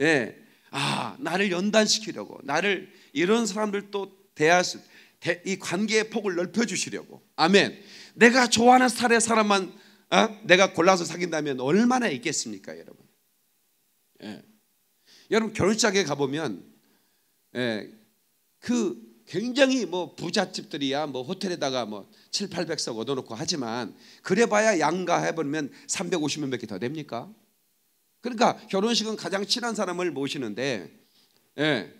예, 아 나를 연단시키려고 나를 이런 사람들 또 대할 수, 이 관계의 폭을 넓혀 주시려고 아멘. 내가 좋아하는 스타일의 사람만 어? 내가 골라서 사귄다면 얼마나 있겠습니까, 여러분? 예. 여러분 결혼식에 장 가보면 예, 그 굉장히 뭐 부잣집들이야 뭐 호텔에다가 뭐 7, 800석 얻어놓고 하지만 그래봐야 양가 해보면 350명 밖에 더 됩니까? 그러니까 결혼식은 가장 친한 사람을 모시는데 예.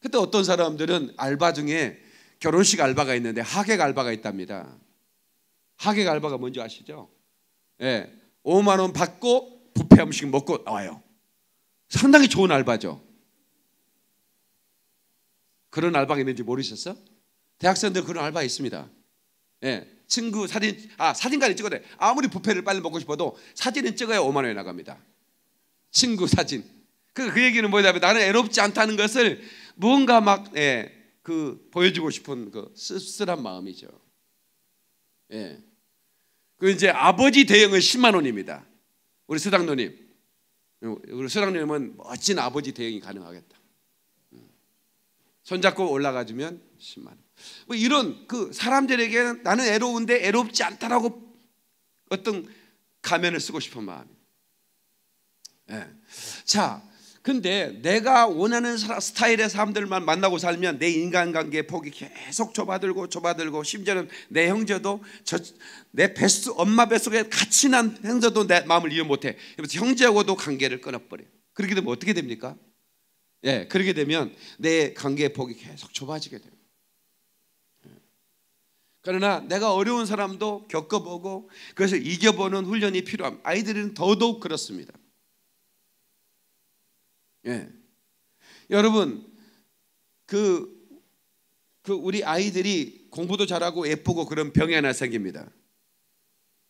그때 어떤 사람들은 알바 중에 결혼식 알바가 있는데 하객 알바가 있답니다. 하객 알바가 뭔지 아시죠? 예. 5만 원 받고 부패 음식 먹고 나와요. 상당히 좋은 알바죠. 그런 알바가 있는지 모르셨어? 대학생들 그런 알바 있습니다. 예. 친구 사진 아 사진까지 찍어야 돼. 아무리 부페를 빨리 먹고 싶어도 사진은 찍어야 5만 원이 나갑니다. 친구 사진. 그, 그 얘기는 뭐냐면 나는 애롭지 않다는 것을 뭔가 막 예, 그 보여주고 싶은 그 쓸쓸한 마음이죠. 예. 그 이제 아버지 대형은 10만 원입니다. 우리 수당노님. 우리 수랑님은 멋진 아버지 대응이 가능하겠다. 손잡고 올라가주면 10만 원. 뭐 이런 그사람들에게 나는 애로운데 애롭지 않다라고 어떤 가면을 쓰고 싶은 마음. 이 예. 자, 근데 내가 원하는 스타일의 사람들만 만나고 살면 내 인간관계 폭이 계속 좁아들고 좁아들고 심지어는 내 형제도 저, 내 뱃속 엄마 뱃속에 같이 난 형제도 내 마음을 이해 못해. 그래서 형제하고도 관계를 끊어버려. 그렇게 되면 어떻게 됩니까? 예, 그렇게 되면 내 관계의 폭이 계속 좁아지게 돼요. 예. 그러나 내가 어려운 사람도 겪어보고 그래서 이겨보는 훈련이 필요함. 아이들은 더더욱 그렇습니다. 예. 여러분 그, 그 우리 아이들이 공부도 잘하고 예쁘고 그런 병이 하나 생깁니다.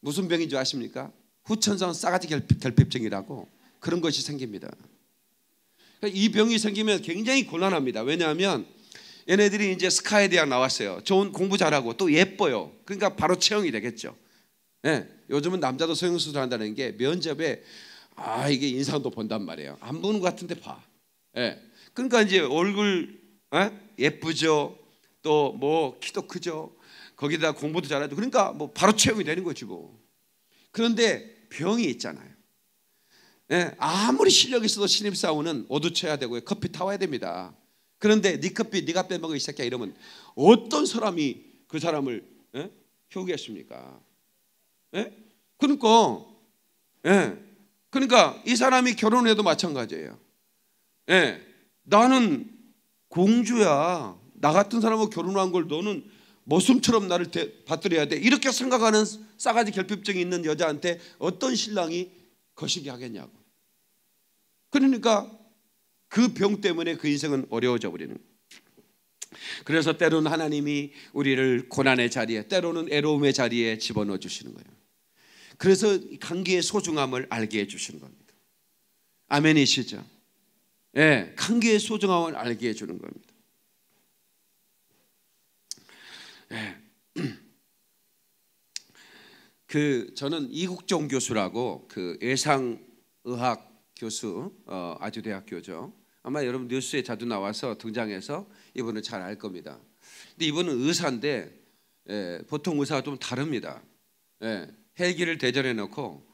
무슨 병인 지 아십니까? 후천성 싸가지 결핍, 증이라고 그런 것이 생깁니다. 그러니까 이 병이 생기면 굉장히 곤란합니다. 왜냐하면 얘네들이 이제 스카이 대학 나왔어요. 좋은 공부 잘하고 또 예뻐요. 그러니까 바로 채용이 되겠죠. 예. 요즘은 남자도 성형수술 한다는 게 면접에 아 이게 인상도 본단 말이에요. 안 보는 것 같은데 봐. 예. 그러니까 이제 얼굴 에? 어? 예쁘죠. 또 뭐 키도 크죠. 거기다 공부도 잘하죠. 그러니까 뭐 바로 체험이 되는 거지 뭐. 그런데 병이 있잖아요. 예. 아무리 실력 있어도 신입 사원은 오두쳐야 되고 커피 타와야 됩니다. 그런데 네 커피 네가 빼먹어 이 새끼야 이러면 어떤 사람이 그 사람을 예? 효기했습니까? 예? 그러니까 예. 그러니까 이 사람이 결혼해도 마찬가지예요. 예. 나는 공주야. 나 같은 사람하고 결혼한 걸 너는 머슴처럼 나를 대, 받들여야 돼. 이렇게 생각하는 싸가지 결핍증이 있는 여자한테 어떤 신랑이 거시기 하겠냐고. 그러니까 그 병 때문에 그 인생은 어려워져 버리는 그래서 때로는 하나님이 우리를 고난의 자리에, 때로는 애로움의 자리에 집어넣어 주시는 거예요. 그래서 감기의 소중함을 알게 해주시는 겁니다. 아멘이시죠? 예, 감기의 소중함을 알게 해주는 겁니다. 예. 그 저는 이국종 교수라고 그 예상의학 교수 어, 아주대학교죠. 아마 여러분 뉴스에 자주 나와서 등장해서 이분을 잘 알 겁니다. 근데 이분은 의사인데 예, 보통 의사가좀 다릅니다. 예, 헬기를 대전해 놓고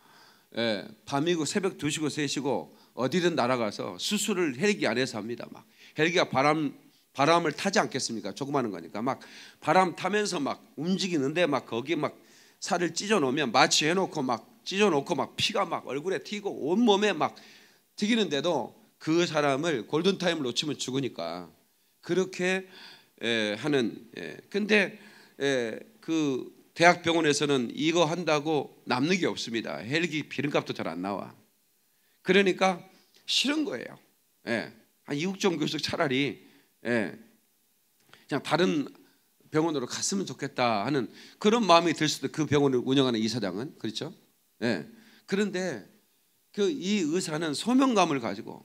예, 밤이고 새벽 2시고 3시고 어디든 날아가서 수술을 헬기 안에서 합니다. 막 헬기가 바람 바람을 타지 않겠습니까? 조그마한 거니까 막 바람 타면서 막 움직이는데 막 거기 막 살을 찢어 놓으면 마취 해 놓고 막 찢어 놓고 막 피가 막 얼굴에 튀고 온 몸에 막 튀기는데도 그 사람을 골든 타임을 놓치면 죽으니까 그렇게 예, 하는 예. 근데 예, 그 대학병원에서는 이거 한다고 남는 게 없습니다. 헬기 비름값도 잘 안 나와. 그러니까 싫은 거예요. 예. 한 이국종 교수 차라리 예. 그냥 다른 병원으로 갔으면 좋겠다 하는 그런 마음이 들 수도 그 병원을 운영하는 이사장은 그렇죠. 예. 그런데 그 이 의사는 소명감을 가지고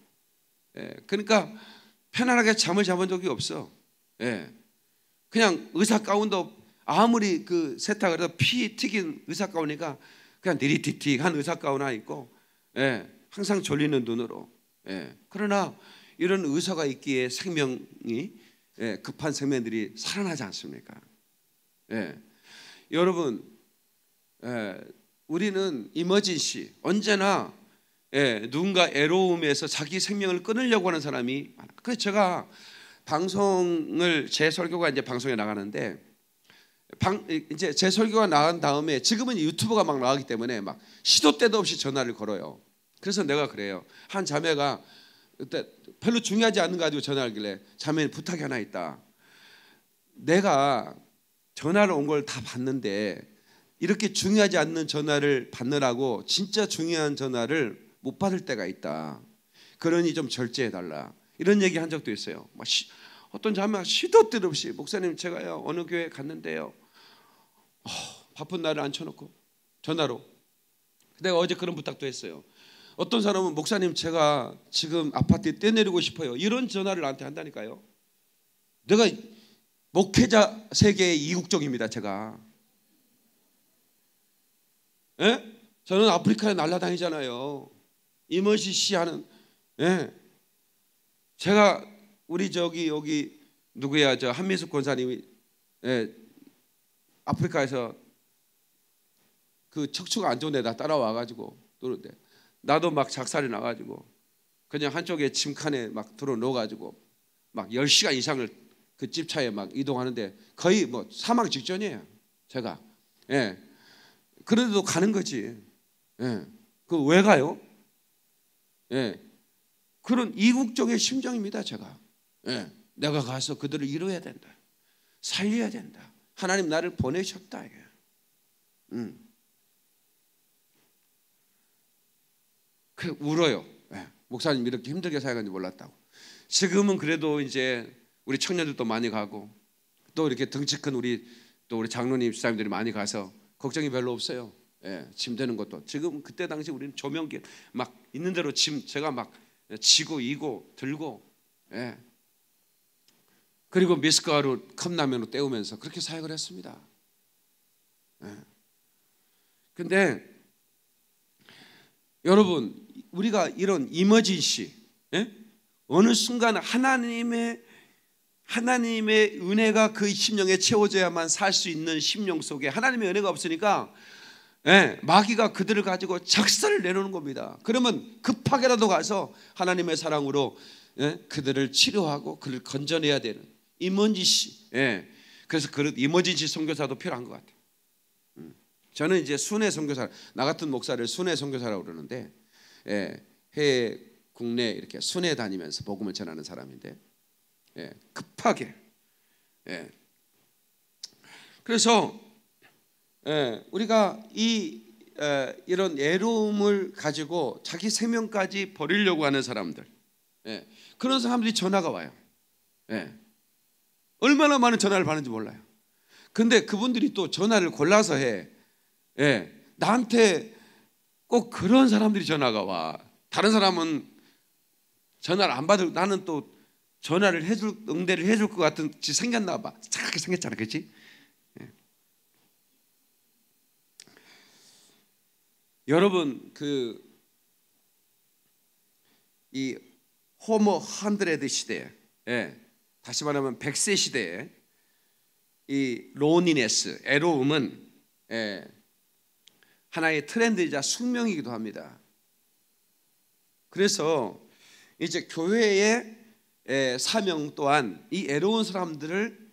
예. 그러니까 편안하게 잠을 자본 적이 없어. 예. 그냥 의사 가운도 아무리 그 세탁을 해도 피 튀긴 의사 가운이가 그냥 느리티티한 의사 가운 하나 있고 예, 항상 졸리는 눈으로 예. 그러나 이런 의사가 있기에 생명이 예, 급한 생명들이 살아나지 않습니까? 예. 여러분 예, 우리는 이머진시 언제나 예, 누군가 애로움에서 자기 생명을 끊으려고 하는 사람이 많아. 그래서 제가 방송을 제 설교가 이제 방송에 나가는데 방, 이제 제 설교가 나간 다음에 지금은 유튜브가 막 나가기 때문에 막 시도 때도 없이 전화를 걸어요. 그래서 내가 그래요. 한 자매가 그때 별로 중요하지 않은 거 가지고 전화하길래 자매는 부탁이 하나 있다. 내가 전화를 온 걸 다 봤는데 이렇게 중요하지 않는 전화를 받느라고 진짜 중요한 전화를 못 받을 때가 있다. 그러니 좀 절제해 달라. 이런 얘기 한 적도 있어요. 시, 어떤 자매가 시도 때도 없이 목사님 제가요 어느 교회 갔는데요 어, 바쁜 날을 앉혀놓고 전화로. 내가 어제 그런 부탁도 했어요. 어떤 사람은 목사님 제가 지금 아파트에 떼내리고 싶어요. 이런 전화를 나한테 한다니까요. 내가 목회자 세계의 이국적입니다. 제가. 예? 저는 아프리카에 날라다니잖아요. 이머시씨 하는 예. 제가 우리 저기 여기 누구야 저 한민숙 권사님이 예, 아프리카에서 그 척추가 안 좋은 데다 따라와 가지고 노는데 나도 막 작살이 나 가지고 그냥 한쪽에 짐칸에 막 들어 놓아 가지고 막 10시간 이상을 그 집차에 막 이동하는데 거의 뭐 사망 직전이에요. 제가. 예. 그래도 가는 거지. 예. 그 왜 가요? 예. 그런 이국적의 심정입니다, 제가. 예. 내가 가서 그들을 이루어야 된다. 살려야 된다. 하나님 나를 보내셨다 이게. 음. 그 울어요. 네. 목사님 이렇게 힘들게 살아는지 몰랐다고. 지금은 그래도 이제 우리 청년들도 많이 가고 또 이렇게 등치 큰 우리 또 우리 장로님 집사님들이 많이 가서 걱정이 별로 없어요. 예, 짐 되는 것도 지금 그때 당시 우리는 조명길 막 있는 대로 짐 제가 막 지고 이고 들고 예, 그리고 미숫가루 컵라면으로 때우면서 그렇게 사역을 했습니다. 네. 근데 여러분 우리가 이런 이머진시 예? 어느 순간 하나님의 하나님의 은혜가 그 심령에 채워져야만 살 수 있는 심령 속에 하나님의 은혜가 없으니까 예, 마귀가 그들을 가지고 작사를 내놓는 겁니다. 그러면 급하게라도 가서 하나님의 사랑으로 예? 그들을 치료하고 그를 건져내야 되는 이먼지 씨. 예. 그래서 그런 이머지지 선교사도 필요한 것 같아요. 음. 저는 이제 순회 선교사 나 같은 목사를 순회 선교사라고 그러는데 예, 해 국내 이렇게 순회 다니면서 복음을 전하는 사람인데 예, 급하게 예. 그래서 예, 우리가 이 예, 이런 애로움을 가지고 자기 생명까지 버리려고 하는 사람들 예, 그런 사람들이 전화가 와요. 예. 얼마나 많은 전화를 받는지 몰라요. 근데 그분들이 또 전화를 골라서 해. 예. 나한테 꼭 그런 사람들이 전화가 와. 다른 사람은 전화를 안 받을 나는 또 전화를 해줄 응대를 해줄 것 같은 지 생겼나 봐. 착하게 생겼잖아, 그렇지? 예. 여러분 그 이 호모 한드레드 시대, 예. 다시 말하면 백세 시대에 이 로니네스, 애로움은 예, 하나의 트렌드이자 숙명이기도 합니다. 그래서 이제 교회의 예, 사명 또한 이 애로운 사람들을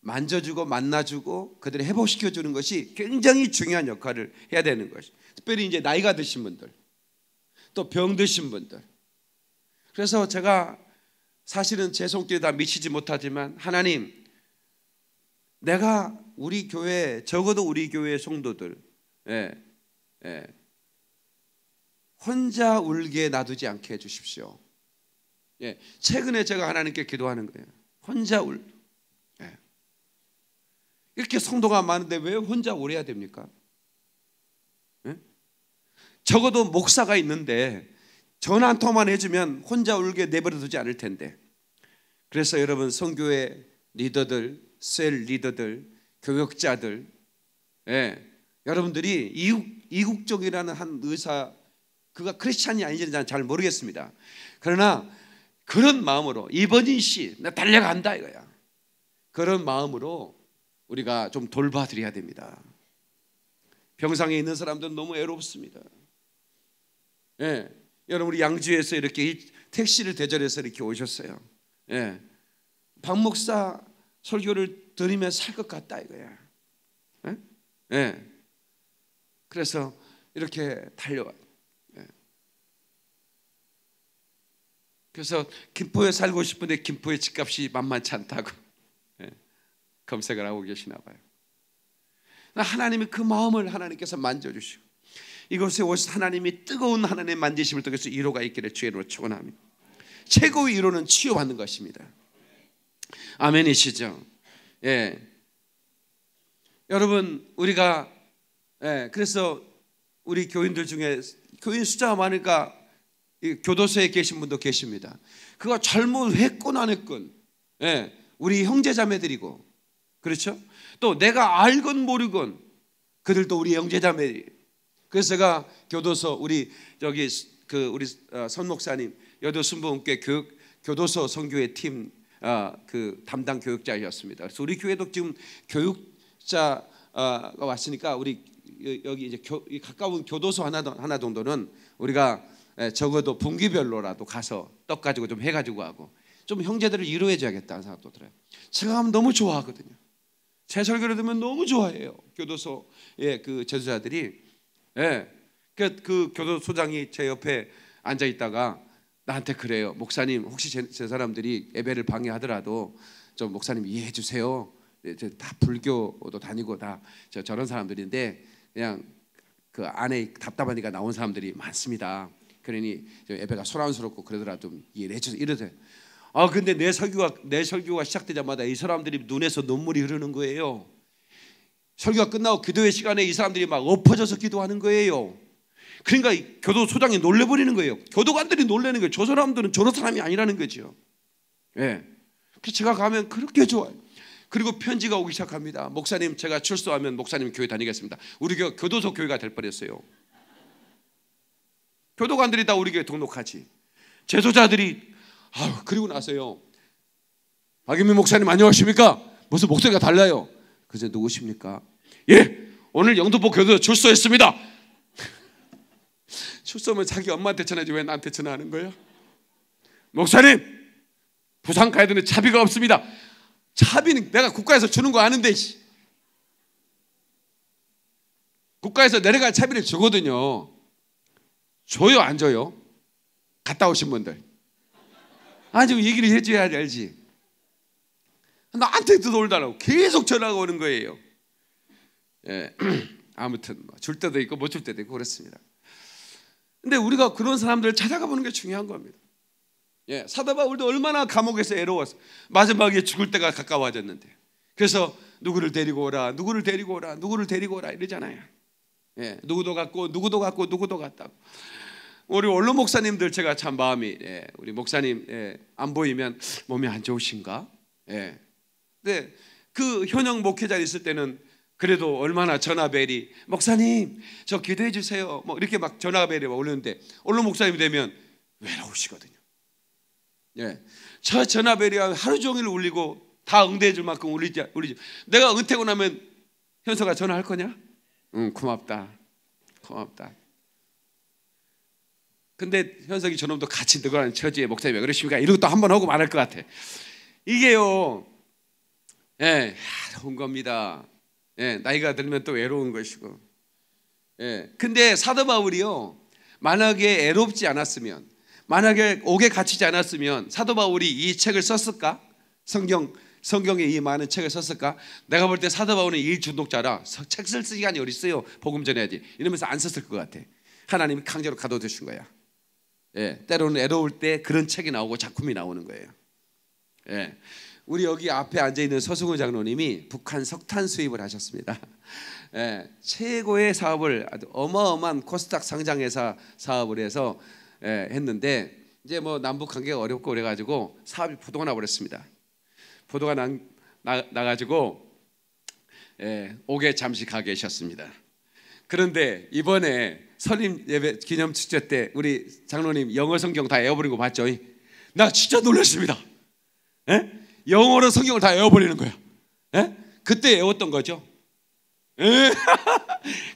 만져주고 만나주고 그들을 회복시켜 주는 것이 굉장히 중요한 역할을 해야 되는 것이. 특별히 이제 나이가 드신 분들, 또 병 드신 분들. 그래서 제가 사실은 제 손길에 다 미치지 못하지만 하나님 내가 우리 교회 적어도 우리 교회 의 성도들 예, 예, 혼자 울게 놔두지 않게 해주십시오. 예, 최근에 제가 하나님께 기도하는 거예요. 혼자 울. 예. 이렇게 성도가 많은데 왜 혼자 울어야 됩니까? 예? 적어도 목사가 있는데 전화 한 통만 해주면 혼자 울게 내버려 두지 않을 텐데. 그래서 여러분 성교의 리더들, 셀 리더들, 교역자들, 예, 여러분들이 이국, 이국적이라는 한 의사 그가 크리스찬이 아닌지는 잘, 잘 모르겠습니다. 그러나 그런 마음으로 이번인 씨, 나 달려간다 이거야. 그런 마음으로 우리가 좀 돌봐드려야 됩니다. 병상에 있는 사람들은 너무 외롭습니다 예, 여러분 우리 양주에서 이렇게 택시를 대절해서 이렇게 오셨어요. 예. 박 목사 설교를 들으면 살 것 같다 이거야. 예? 예. 그래서 이렇게 달려와. 예. 그래서 김포에 살고 싶은데 김포의 집값이 만만치 않다고 예. 검색을 하고 계시나 봐요. 하나님이 그 마음을 하나님께서 만져주시고 이곳에 오신 하나님이 뜨거운 하나님의 만지심을 통해서 위로가 있기를 주의 이로 축원합니다. 최고의 이로는 치유받는 것입니다. 아멘이시죠? 예. 여러분 우리가 예, 그래서 우리 교인들 중에 교인 숫자가 많으니까 교도소에 계신 분도 계십니다. 그거 잘못 했건 안 했건 예, 우리 형제자매들이고 그렇죠? 또 내가 알건 모르건 그들도 우리 형제자매 그래서 제가 교도소 우리 여기그 우리 어, 선 목사님 여도 순복음교회 교육 교도소 선교회 팀그 어, 아, 담당 교육자였습니다. 그래서 우리 교회도 지금 교육자가 왔으니까 우리 여기 이제 교, 가까운 교도소 하나 하나 정도는 우리가 예, 적어도 분기별로라도 가서 떡 가지고 좀 해가지고 하고 좀 형제들을 위로해줘야겠다는 생각도 들어요. 제가 하면 너무 좋아하거든요. 제 설교를 들으면 너무 좋아해요. 교도소 예그 제자들이 예. 그그 그 교도소장이 제 옆에 앉아 있다가 나한테 그래요. 목사님 혹시 제, 제 사람들이 예배를 방해하더라도 좀 목사님 이해해 주세요. 예, 다 불교도 다니고 다 저, 저런 사람들인데 그냥 그 안에 답답하니까 나온 사람들이 많습니다. 그러니 예배가 소란스럽고 그러더라도 좀 이해를 해줘서 이러세요. 아 근데 내 설교가 내 설교가 시작되자마자 이 사람들이 눈에서 눈물이 흐르는 거예요. 설교가 끝나고 기도회 시간에 이 사람들이 막 엎어져서 기도하는 거예요. 그러니까 교도 소장이 놀래버리는 거예요. 교도관들이 놀래는 거예요. 저 사람들은 저런 사람이 아니라는 거죠. 예. 그래서 제가 가면 그렇게 좋아요. 그리고 편지가 오기 시작합니다. 목사님, 제가 출소하면 목사님 교회 다니겠습니다. 우리 교, 교도소 교회가 될 뻔했어요. 교도관들이 다 우리 교회 등록하지. 제소자들이, 아 그리고 나서요. 박윤민 목사님 안녕하십니까? 무슨 목소리가 달라요. 그제 누구십니까? 예, 오늘 영도포 교도에 출소했습니다. 출소면 자기 엄마한테 전하지 왜 나한테 전하는 거예요? 목사님, 부산 가야 되는데 차비가 없습니다. 차비는 내가 국가에서 주는 거 아는데, 씨. 국가에서 내려갈 차비를 주거든요. 줘요, 안 줘요? 갔다 오신 분들. 아, 지금 얘기를 해줘야 알지. 나한테 뜯어올달라고 계속 전화가 오는 거예요. 예, 아무튼 뭐 줄 때도 있고 못 줄 때도 있고 그렇습니다 근데 우리가 그런 사람들을 찾아가 보는 게 중요한 겁니다. 예, 사도바울도 얼마나 감옥에서 애로워서 마지막에 죽을 때가 가까워졌는데. 그래서 누구를 데리고 오라, 누구를 데리고 오라, 누구를 데리고 오라 이러잖아요. 예, 누구도 갔고 누구도 갔고 누구도 갔다고. 우리 원로 목사님들 제가 참 마음이 예, 우리 목사님 예, 안 보이면 몸이 안 좋으신가? 예, 네, 그 현역 목회자 있을 때는 그래도 얼마나 전화벨이 목사님 저 기도해 주세요 뭐 이렇게 막 전화벨이 막 올리는데 언론 목사님이 되면 외로우시거든요. 예, 저 전화벨이 하루 종일 울리고 다 응대해 줄 만큼 울리지 울리지. 내가 은퇴고 나면 현서가 전화할 거냐? 응 고맙다 고맙다. 근데 현석이 저놈도 같이 어가는 처지에 목사님 왜 그러십니까? 이러고 또 한 번 하고 말할 것 같아. 이게요 예, 온 겁니다. 예, 나이가 들면 또 외로운 것이고. 예, 근데 사도 바울이요, 만약에 애롭지 않았으면, 만약에 옥에 갇히지 않았으면 사도 바울이 이 책을 썼을까? 성경 성경에 이 많은 책을 썼을까? 내가 볼 때 사도 바울은 일 중독자라 책 쓸 시간이 어디 있어요? 복음 전해야지. 이러면서 안 썼을 것 같아. 하나님이 강제로 가둬두신 거야. 예, 때로는 애로울 때 그런 책이 나오고 작품이 나오는 거예요. 예, 우리 여기 앞에 앉아 있는 서승우 장로님이 북한 석탄 수입을 하셨습니다. 예, 최고의 사업을 어마어마한 코스닥 상장회사 사업을 해서 예, 했는데 이제 뭐 남북 관계가 어렵고 그래가지고 사업이 부도가 나버렸습니다. 부도가 나, 나, 나가지고 예, 옥에 잠시 가 계셨습니다. 그런데 이번에 선임 예배 기념 축제 때 우리 장로님 영어 성경 다외어버리고 봤죠? 나 진짜 놀랐습니다. 예? 영어로 성경을 다 외워버리는 거야. 에? 예? 그때 외웠던 거죠. 예?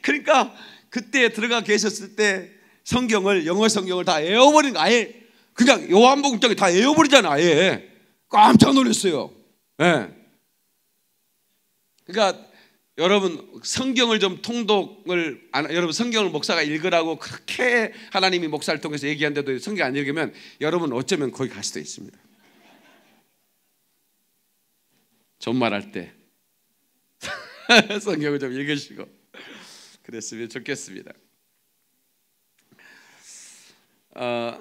그러니까 그때 들어가 계셨을 때 성경을 영어 성경을 다 외워버린 거 아예 그냥 요한복음장에 다 외워버리잖아 아예 깜짝 놀랐어요. 예. 그러니까 여러분 성경을 좀 통독을 안, 여러분 성경을 목사가 읽으라고 그렇게 하나님이 목사를 통해서 얘기한데도 성경 안 읽으면 여러분 어쩌면 거기 갈 수도 있습니다. 존말할때 성경을 좀 읽으시고 그랬으면 좋겠습니다. 어,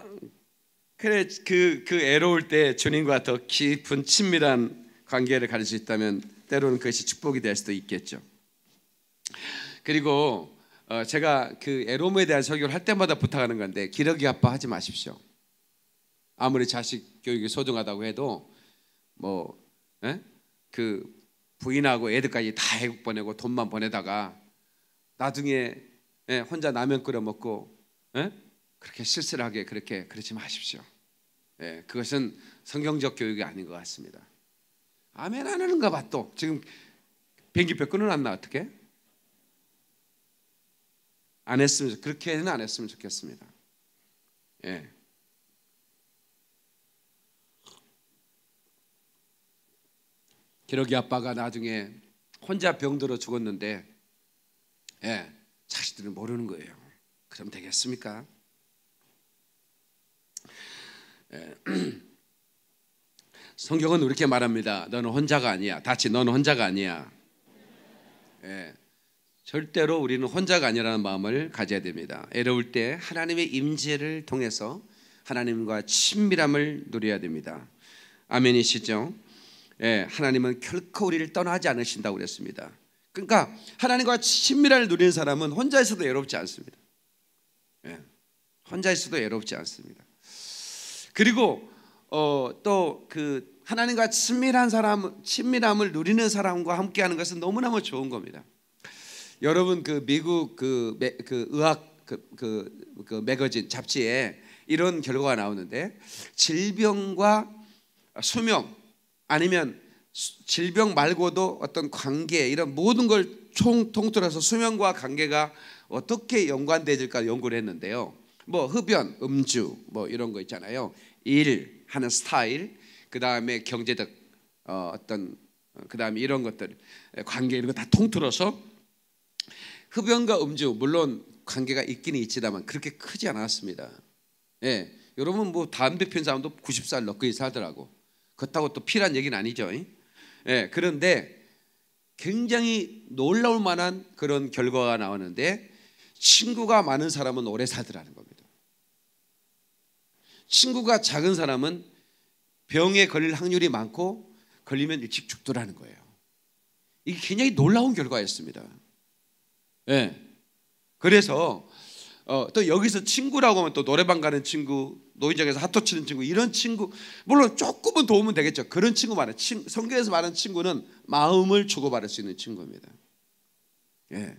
그래 그그 그 애로울 때 주님과 더 깊은 친밀한 관계를 가질 수 있다면 때로는 그것이 축복이 될 수도 있겠죠. 그리고 어, 제가 그 애로움에 대한 설교를 할 때마다 부탁하는 건데 기러기 아빠 하지 마십시오. 아무리 자식 교육이 소중하다고 해도 뭐 에? 예? 그 부인하고 애들까지 다 애국 보내고 돈만 보내다가 나중에 예, 혼자 라면 끓여 먹고 예? 그렇게 쓸쓸하게 그렇게 그러지 마십시오. 예, 그것은 성경적 교육이 아닌 것 같습니다. 아멘 안 하는가 봐 또. 지금 비행기표 끊어놨나 어떻게? 안 했으면 그렇게는 안 했으면 좋겠습니다. 예. 기러기 아빠가 나중에 혼자 병들어 죽었는데 예, 자식들은 모르는 거예요. 그럼 되겠습니까? 예, 성경은 이렇게 말합니다. 너는 혼자가 아니야. 다치 너는 혼자가 아니야. 예, 절대로 우리는 혼자가 아니라는 마음을 가져야 됩니다. 애로울 때 하나님의 임재를 통해서 하나님과 친밀함을 누려야 됩니다. 아멘이시죠? 예, 하나님은 결코 우리를 떠나지 않으신다고 그랬습니다. 그러니까 하나님과 친밀함을 누리는 사람은 혼자 있어도 외롭지 않습니다. 예, 혼자 있어도 외롭지 않습니다. 그리고 어, 또그 하나님과 친밀한 사람, 친밀함을 누리는 사람과 함께하는 것은 너무나무 좋은 겁니다. 여러분 그 미국 그, 매, 그 의학 그, 그, 그 매거진 잡지에 이런 결과가 나오는데 질병과 수명 아니면 질병 말고도 어떤 관계 이런 모든 걸 총 통틀어서 수면과 관계가 어떻게 연관되질까 연구를 했는데요. 뭐 흡연, 음주 뭐 이런 거 있잖아요. 일 하는 스타일, 그 다음에 경제적 어, 어떤 어, 그 다음에 이런 것들 관계 이런 거 다 통틀어서 흡연과 음주 물론 관계가 있기는 있지만 그렇게 크지 않았습니다. 예, 여러분 뭐 다음 대표인 사람도 90살 넘게 살더라고. 그렇다고 또 필요한 얘기는 아니죠. 예, 그런데 굉장히 놀라울 만한 그런 결과가 나오는데 친구가 많은 사람은 오래 살더라는 겁니다. 친구가 작은 사람은 병에 걸릴 확률이 많고 걸리면 일찍 죽더라는 거예요. 이게 굉장히 놀라운 결과였습니다. 예. 그래서 어, 또 여기서 친구라고 하면 또 노래방 가는 친구, 노인장에서 핫토 치는 친구 이런 친구 물론 조금은 도움은 되겠죠. 그런 친구 말은 친, 성경에서 말하는 친구는 마음을 주고받을 수 있는 친구입니다. 예.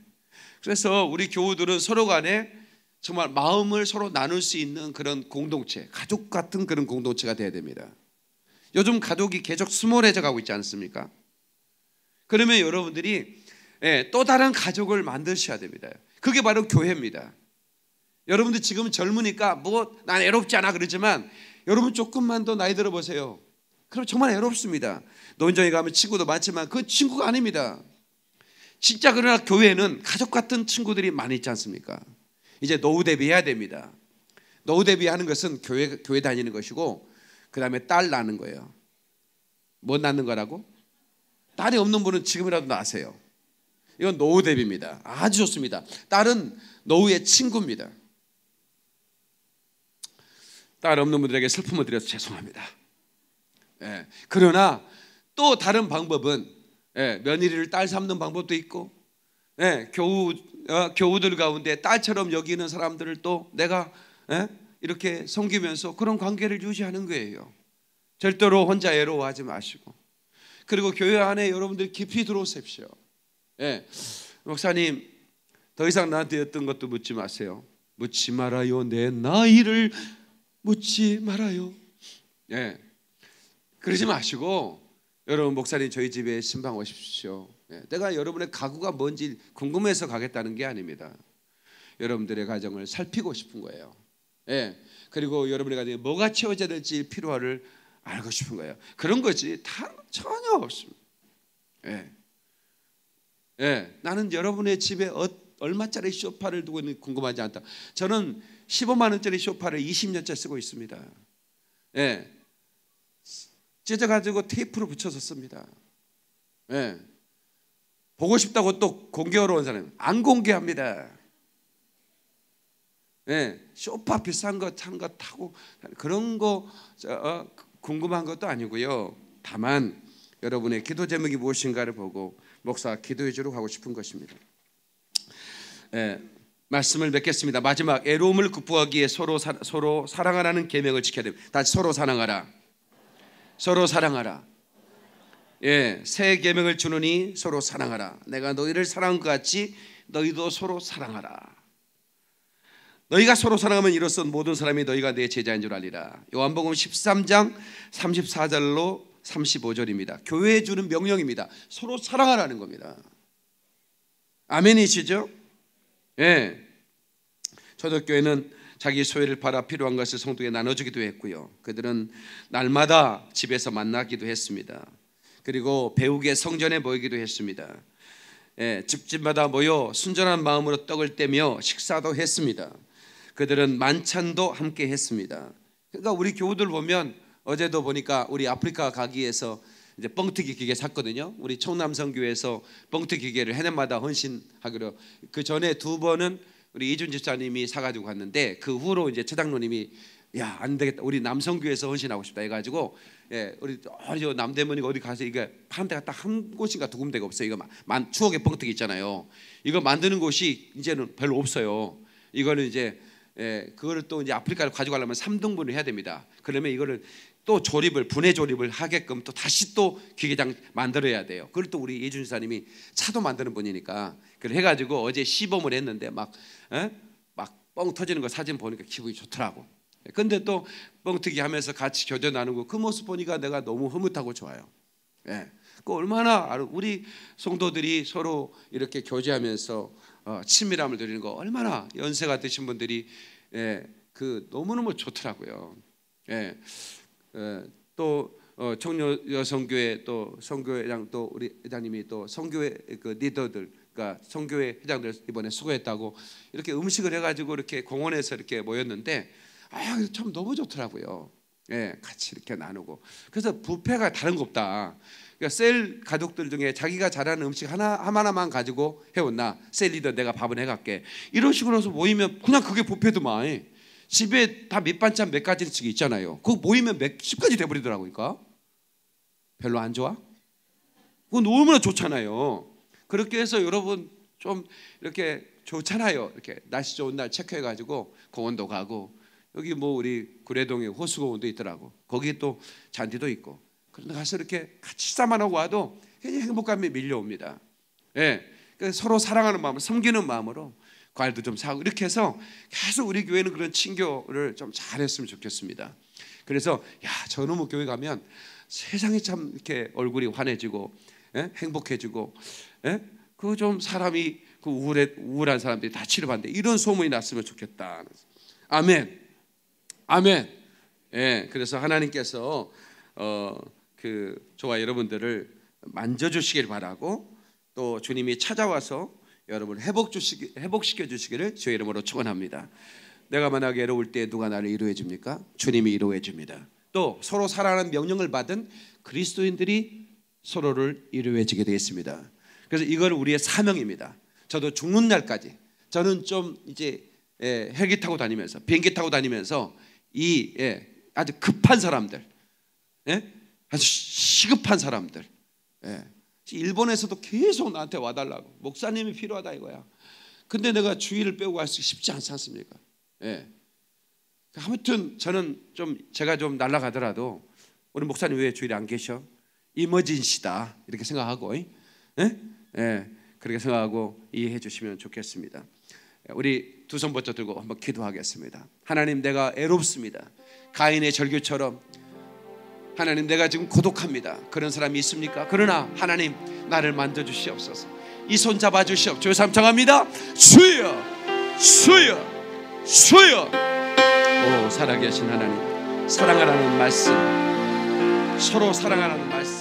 그래서 우리 교우들은 서로 간에 정말 마음을 서로 나눌 수 있는 그런 공동체, 가족 같은 그런 공동체가 돼야 됩니다. 요즘 가족이 계속 스몰해져 가고 있지 않습니까? 그러면 여러분들이 예, 또 다른 가족을 만드셔야 됩니다. 그게 바로 교회입니다. 여러분들 지금은 젊으니까 뭐 난외롭지 않아 그러지만 여러분 조금만 더 나이 들어 보세요. 그럼 정말 외롭습니다 논정에 가면 친구도 많지만 그 친구가 아닙니다. 진짜 그러나 교회는 가족 같은 친구들이 많이 있지 않습니까? 이제 노후 대비해야 됩니다. 노후 대비하는 것은 교회 교회 다니는 것이고 그 다음에 딸 낳는 거예요. 뭐 낳는 거라고? 딸이 없는 분은 지금이라도 낳으세요. 이건 노후 대비입니다. 아주 좋습니다. 딸은 노후의 친구입니다. 딸 없는 분들에게 슬픔을 드려서 죄송합니다. 예, 그러나 또 다른 방법은 예, 며느리를 딸 삼는 방법도 있고 예, 교우 어, 교우들 가운데 딸처럼 여기는 사람들을 또 내가 예, 이렇게 섬기면서 그런 관계를 유지하는 거예요. 절대로 혼자 애로워하지 마시고 그리고 교회 안에 여러분들 깊이 들어오십시오. 예. 목사님 더 이상 나한테 어떤 것도 묻지 마세요. 묻지 말아요 내 나이를 묻지 말아요. 예. 그러지 마시고 여러분 목사님 저희 집에 신방 오십시오. 예. 내가 여러분의 가구가 뭔지 궁금해서 가겠다는 게 아닙니다. 여러분들의 가정을 살피고 싶은 거예요. 예. 그리고 여러분의 가정에 뭐가 채워져야 될지 필요를 알고 싶은 거예요. 그런 거지 다 전혀 없습니다. 예. 예. 나는 여러분의 집에 어, 얼마짜리 쇼파를 두고 있는 궁금하지 않다. 저는 15만 원짜리 소파를 20년째 쓰고 있습니다. 예. 찢어 가지고 테이프로 붙여서 씁니다. 예. 보고 싶다고 또 공개하러 온 사람 안 공개합니다. 예. 쇼파 비싼 거찬거 타고 그런 거 어, 궁금한 것도 아니고요. 다만 여러분의 기도 제목이 무엇인가를 보고 목사 기도해 주러 가고 싶은 것입니다. 예, 말씀을 맺겠습니다. 마지막 애로움을 극복하기에 서로 사, 서로 사랑하라는 계명을 지켜야 됩니다. 다시 서로 사랑하라. 서로 사랑하라. 예, 새 계명을 주노니 서로 사랑하라. 내가 너희를 사랑한 것 같이 너희도 서로 사랑하라. 너희가 서로 사랑하면 이로써 모든 사람이 너희가 내 제자인 줄 알리라. 요한복음 13장 34절로 35절입니다. 교회에 주는 명령입니다. 서로 사랑하라는 겁니다. 아멘이시죠? 예. 초대교회는 자기 소유를 팔아 필요한 것을 성도에 나눠주기도 했고요. 그들은 날마다 집에서 만나기도 했습니다. 그리고 배우게 성전에 모이기도 했습니다. 예, 집집마다 모여 순전한 마음으로 떡을 떼며 식사도 했습니다. 그들은 만찬도 함께 했습니다. 그러니까 우리 교우들 보면 어제도 보니까 우리 아프리카 가기에서 이제 뻥튀기 기계 샀거든요. 우리 청남성교에서 뻥튀기 기계를 해년마다 헌신하기로 그 전에 두 번은 우리 이준 집사님이 사가지고 갔는데 그 후로 이제 최당로님이 야 안 되겠다 우리 남성교에서 헌신하고 싶다 해가지고 예 우리 어디 남대문이 어디 가서 이게 파는 데가 딱 한 곳인가 두 군데가 없어요 이거 만, 만 추억의 뻥튀기 있잖아요 이거 만드는 곳이 이제는 별로 없어요 이거는 이제 예, 그거를 또 이제 아프리카를 가져가려면 3등분을 해야 됩니다. 그러면 이거를 또 조립을 분해 조립을 하게끔 또 다시 또 기계장 만들어야 돼요. 그걸 또 우리 예준 사님이 차도 만드는 분이니까 그걸 해가지고 어제 시범을 했는데 막막뻥 터지는 거 사진 보니까 기분이 좋더라고. 근데 또 뻥튀기 하면서 같이 교제 나누고 그 모습 보니까 내가 너무 흐뭇하고 좋아요. 예. 그 얼마나 우리 성도들이 서로 이렇게 교제하면서 어, 친밀함을 드리는 거 얼마나 연세가 드신 분들이 예, 그 너무너무 좋더라고요. 예. 예, 또 어, 청년 여성교회 또 성교회장 또 우리 회장님이 또 성교회 그 리더들 그러니까 성교회 회장들 이번에 수고했다고 이렇게 음식을 해가지고 이렇게 공원에서 이렇게 모였는데 아참 너무 좋더라고요. 예, 같이 이렇게 나누고 그래서 부패가 다른 거 없다. 그러니까 셀 가족들 중에 자기가 잘하는 음식 하나 하나만 가지고 해온나셀 리더 내가 밥은 해갈게. 이런 식으로 해서 모이면 그냥 그게 부패도 많이. 집에 다몇 반찬 몇 가지씩 있잖아요. 그거 모이면 몇십 가지 돼버리더라고요. 그러니까. 별로 안 좋아? 그건 너무나 좋잖아요. 그렇게 해서 여러분 좀 이렇게 좋잖아요. 이렇게 날씨 좋은 날 체크해가지고 공원도 가고 여기 뭐 우리 구례동에 호수공원도 있더라고. 거기 또 잔디도 있고. 그런데 가서 이렇게 같이 싸사만 하고 와도 굉장히 행복감이 밀려옵니다. 예. 그러니까 서로 사랑하는 마음으 섬기는 마음으로 과일도 좀 사고 이렇게 해서 계속 우리 교회는 그런 친교를 좀 잘했으면 좋겠습니다. 그래서 야 전우무 교회 가면 세상이 참 이렇게 얼굴이 환해지고 예? 행복해지고 예? 그좀 사람이 그 우울해, 우울한 사람들이 다 치료받는데 이런 소문이 났으면 좋겠다. 아멘. 아멘. 예, 그래서 하나님께서 어, 그 저와 여러분들을 만져주시길 바라고 또 주님이 찾아와서 여러분 회복 주시 회복시켜 주시기를 주의 이름으로 축원합니다. 내가 만약 괴로울 때 누가 나를 위로해 줍니까? 주님이 위로해 줍니다. 또 서로 사랑하는 명령을 받은 그리스도인들이 서로를 위로해 주게 되어 습니다 그래서 이건 우리의 사명입니다. 저도 죽는 날까지 저는 좀 이제 예, 헬기 타고 다니면서 비행기 타고 다니면서 이 예, 아주 급한 사람들, 예? 아주 시급한 사람들, 예. 일본에서도 계속 나한테 와달라고 목사님이 필요하다 이거야. 근데 내가 주의를 빼고 갈수 쉽지 않지 않습니까? 예. 아무튼 저는 좀 제가 좀 날아가더라도 우리 목사님 왜 주일에 안 계셔? 이머진시다 이렇게 생각하고, 예? 예. 그렇게 생각하고 이해해 주시면 좋겠습니다. 우리 두손 번쩍 들고 한번 기도하겠습니다. 하나님 내가 애롭습니다. 가인의 절규처럼 하나님 내가 지금 고독합니다. 그런 사람이 있습니까? 그러나 하나님 나를 만져 주시옵소서. 이 손 잡아 주시옵소서. 주여 삼창합니다. 주여, 주여, 주여. 오 살아계신 하나님 사랑하라는 말씀. 서로 사랑하라는 말씀.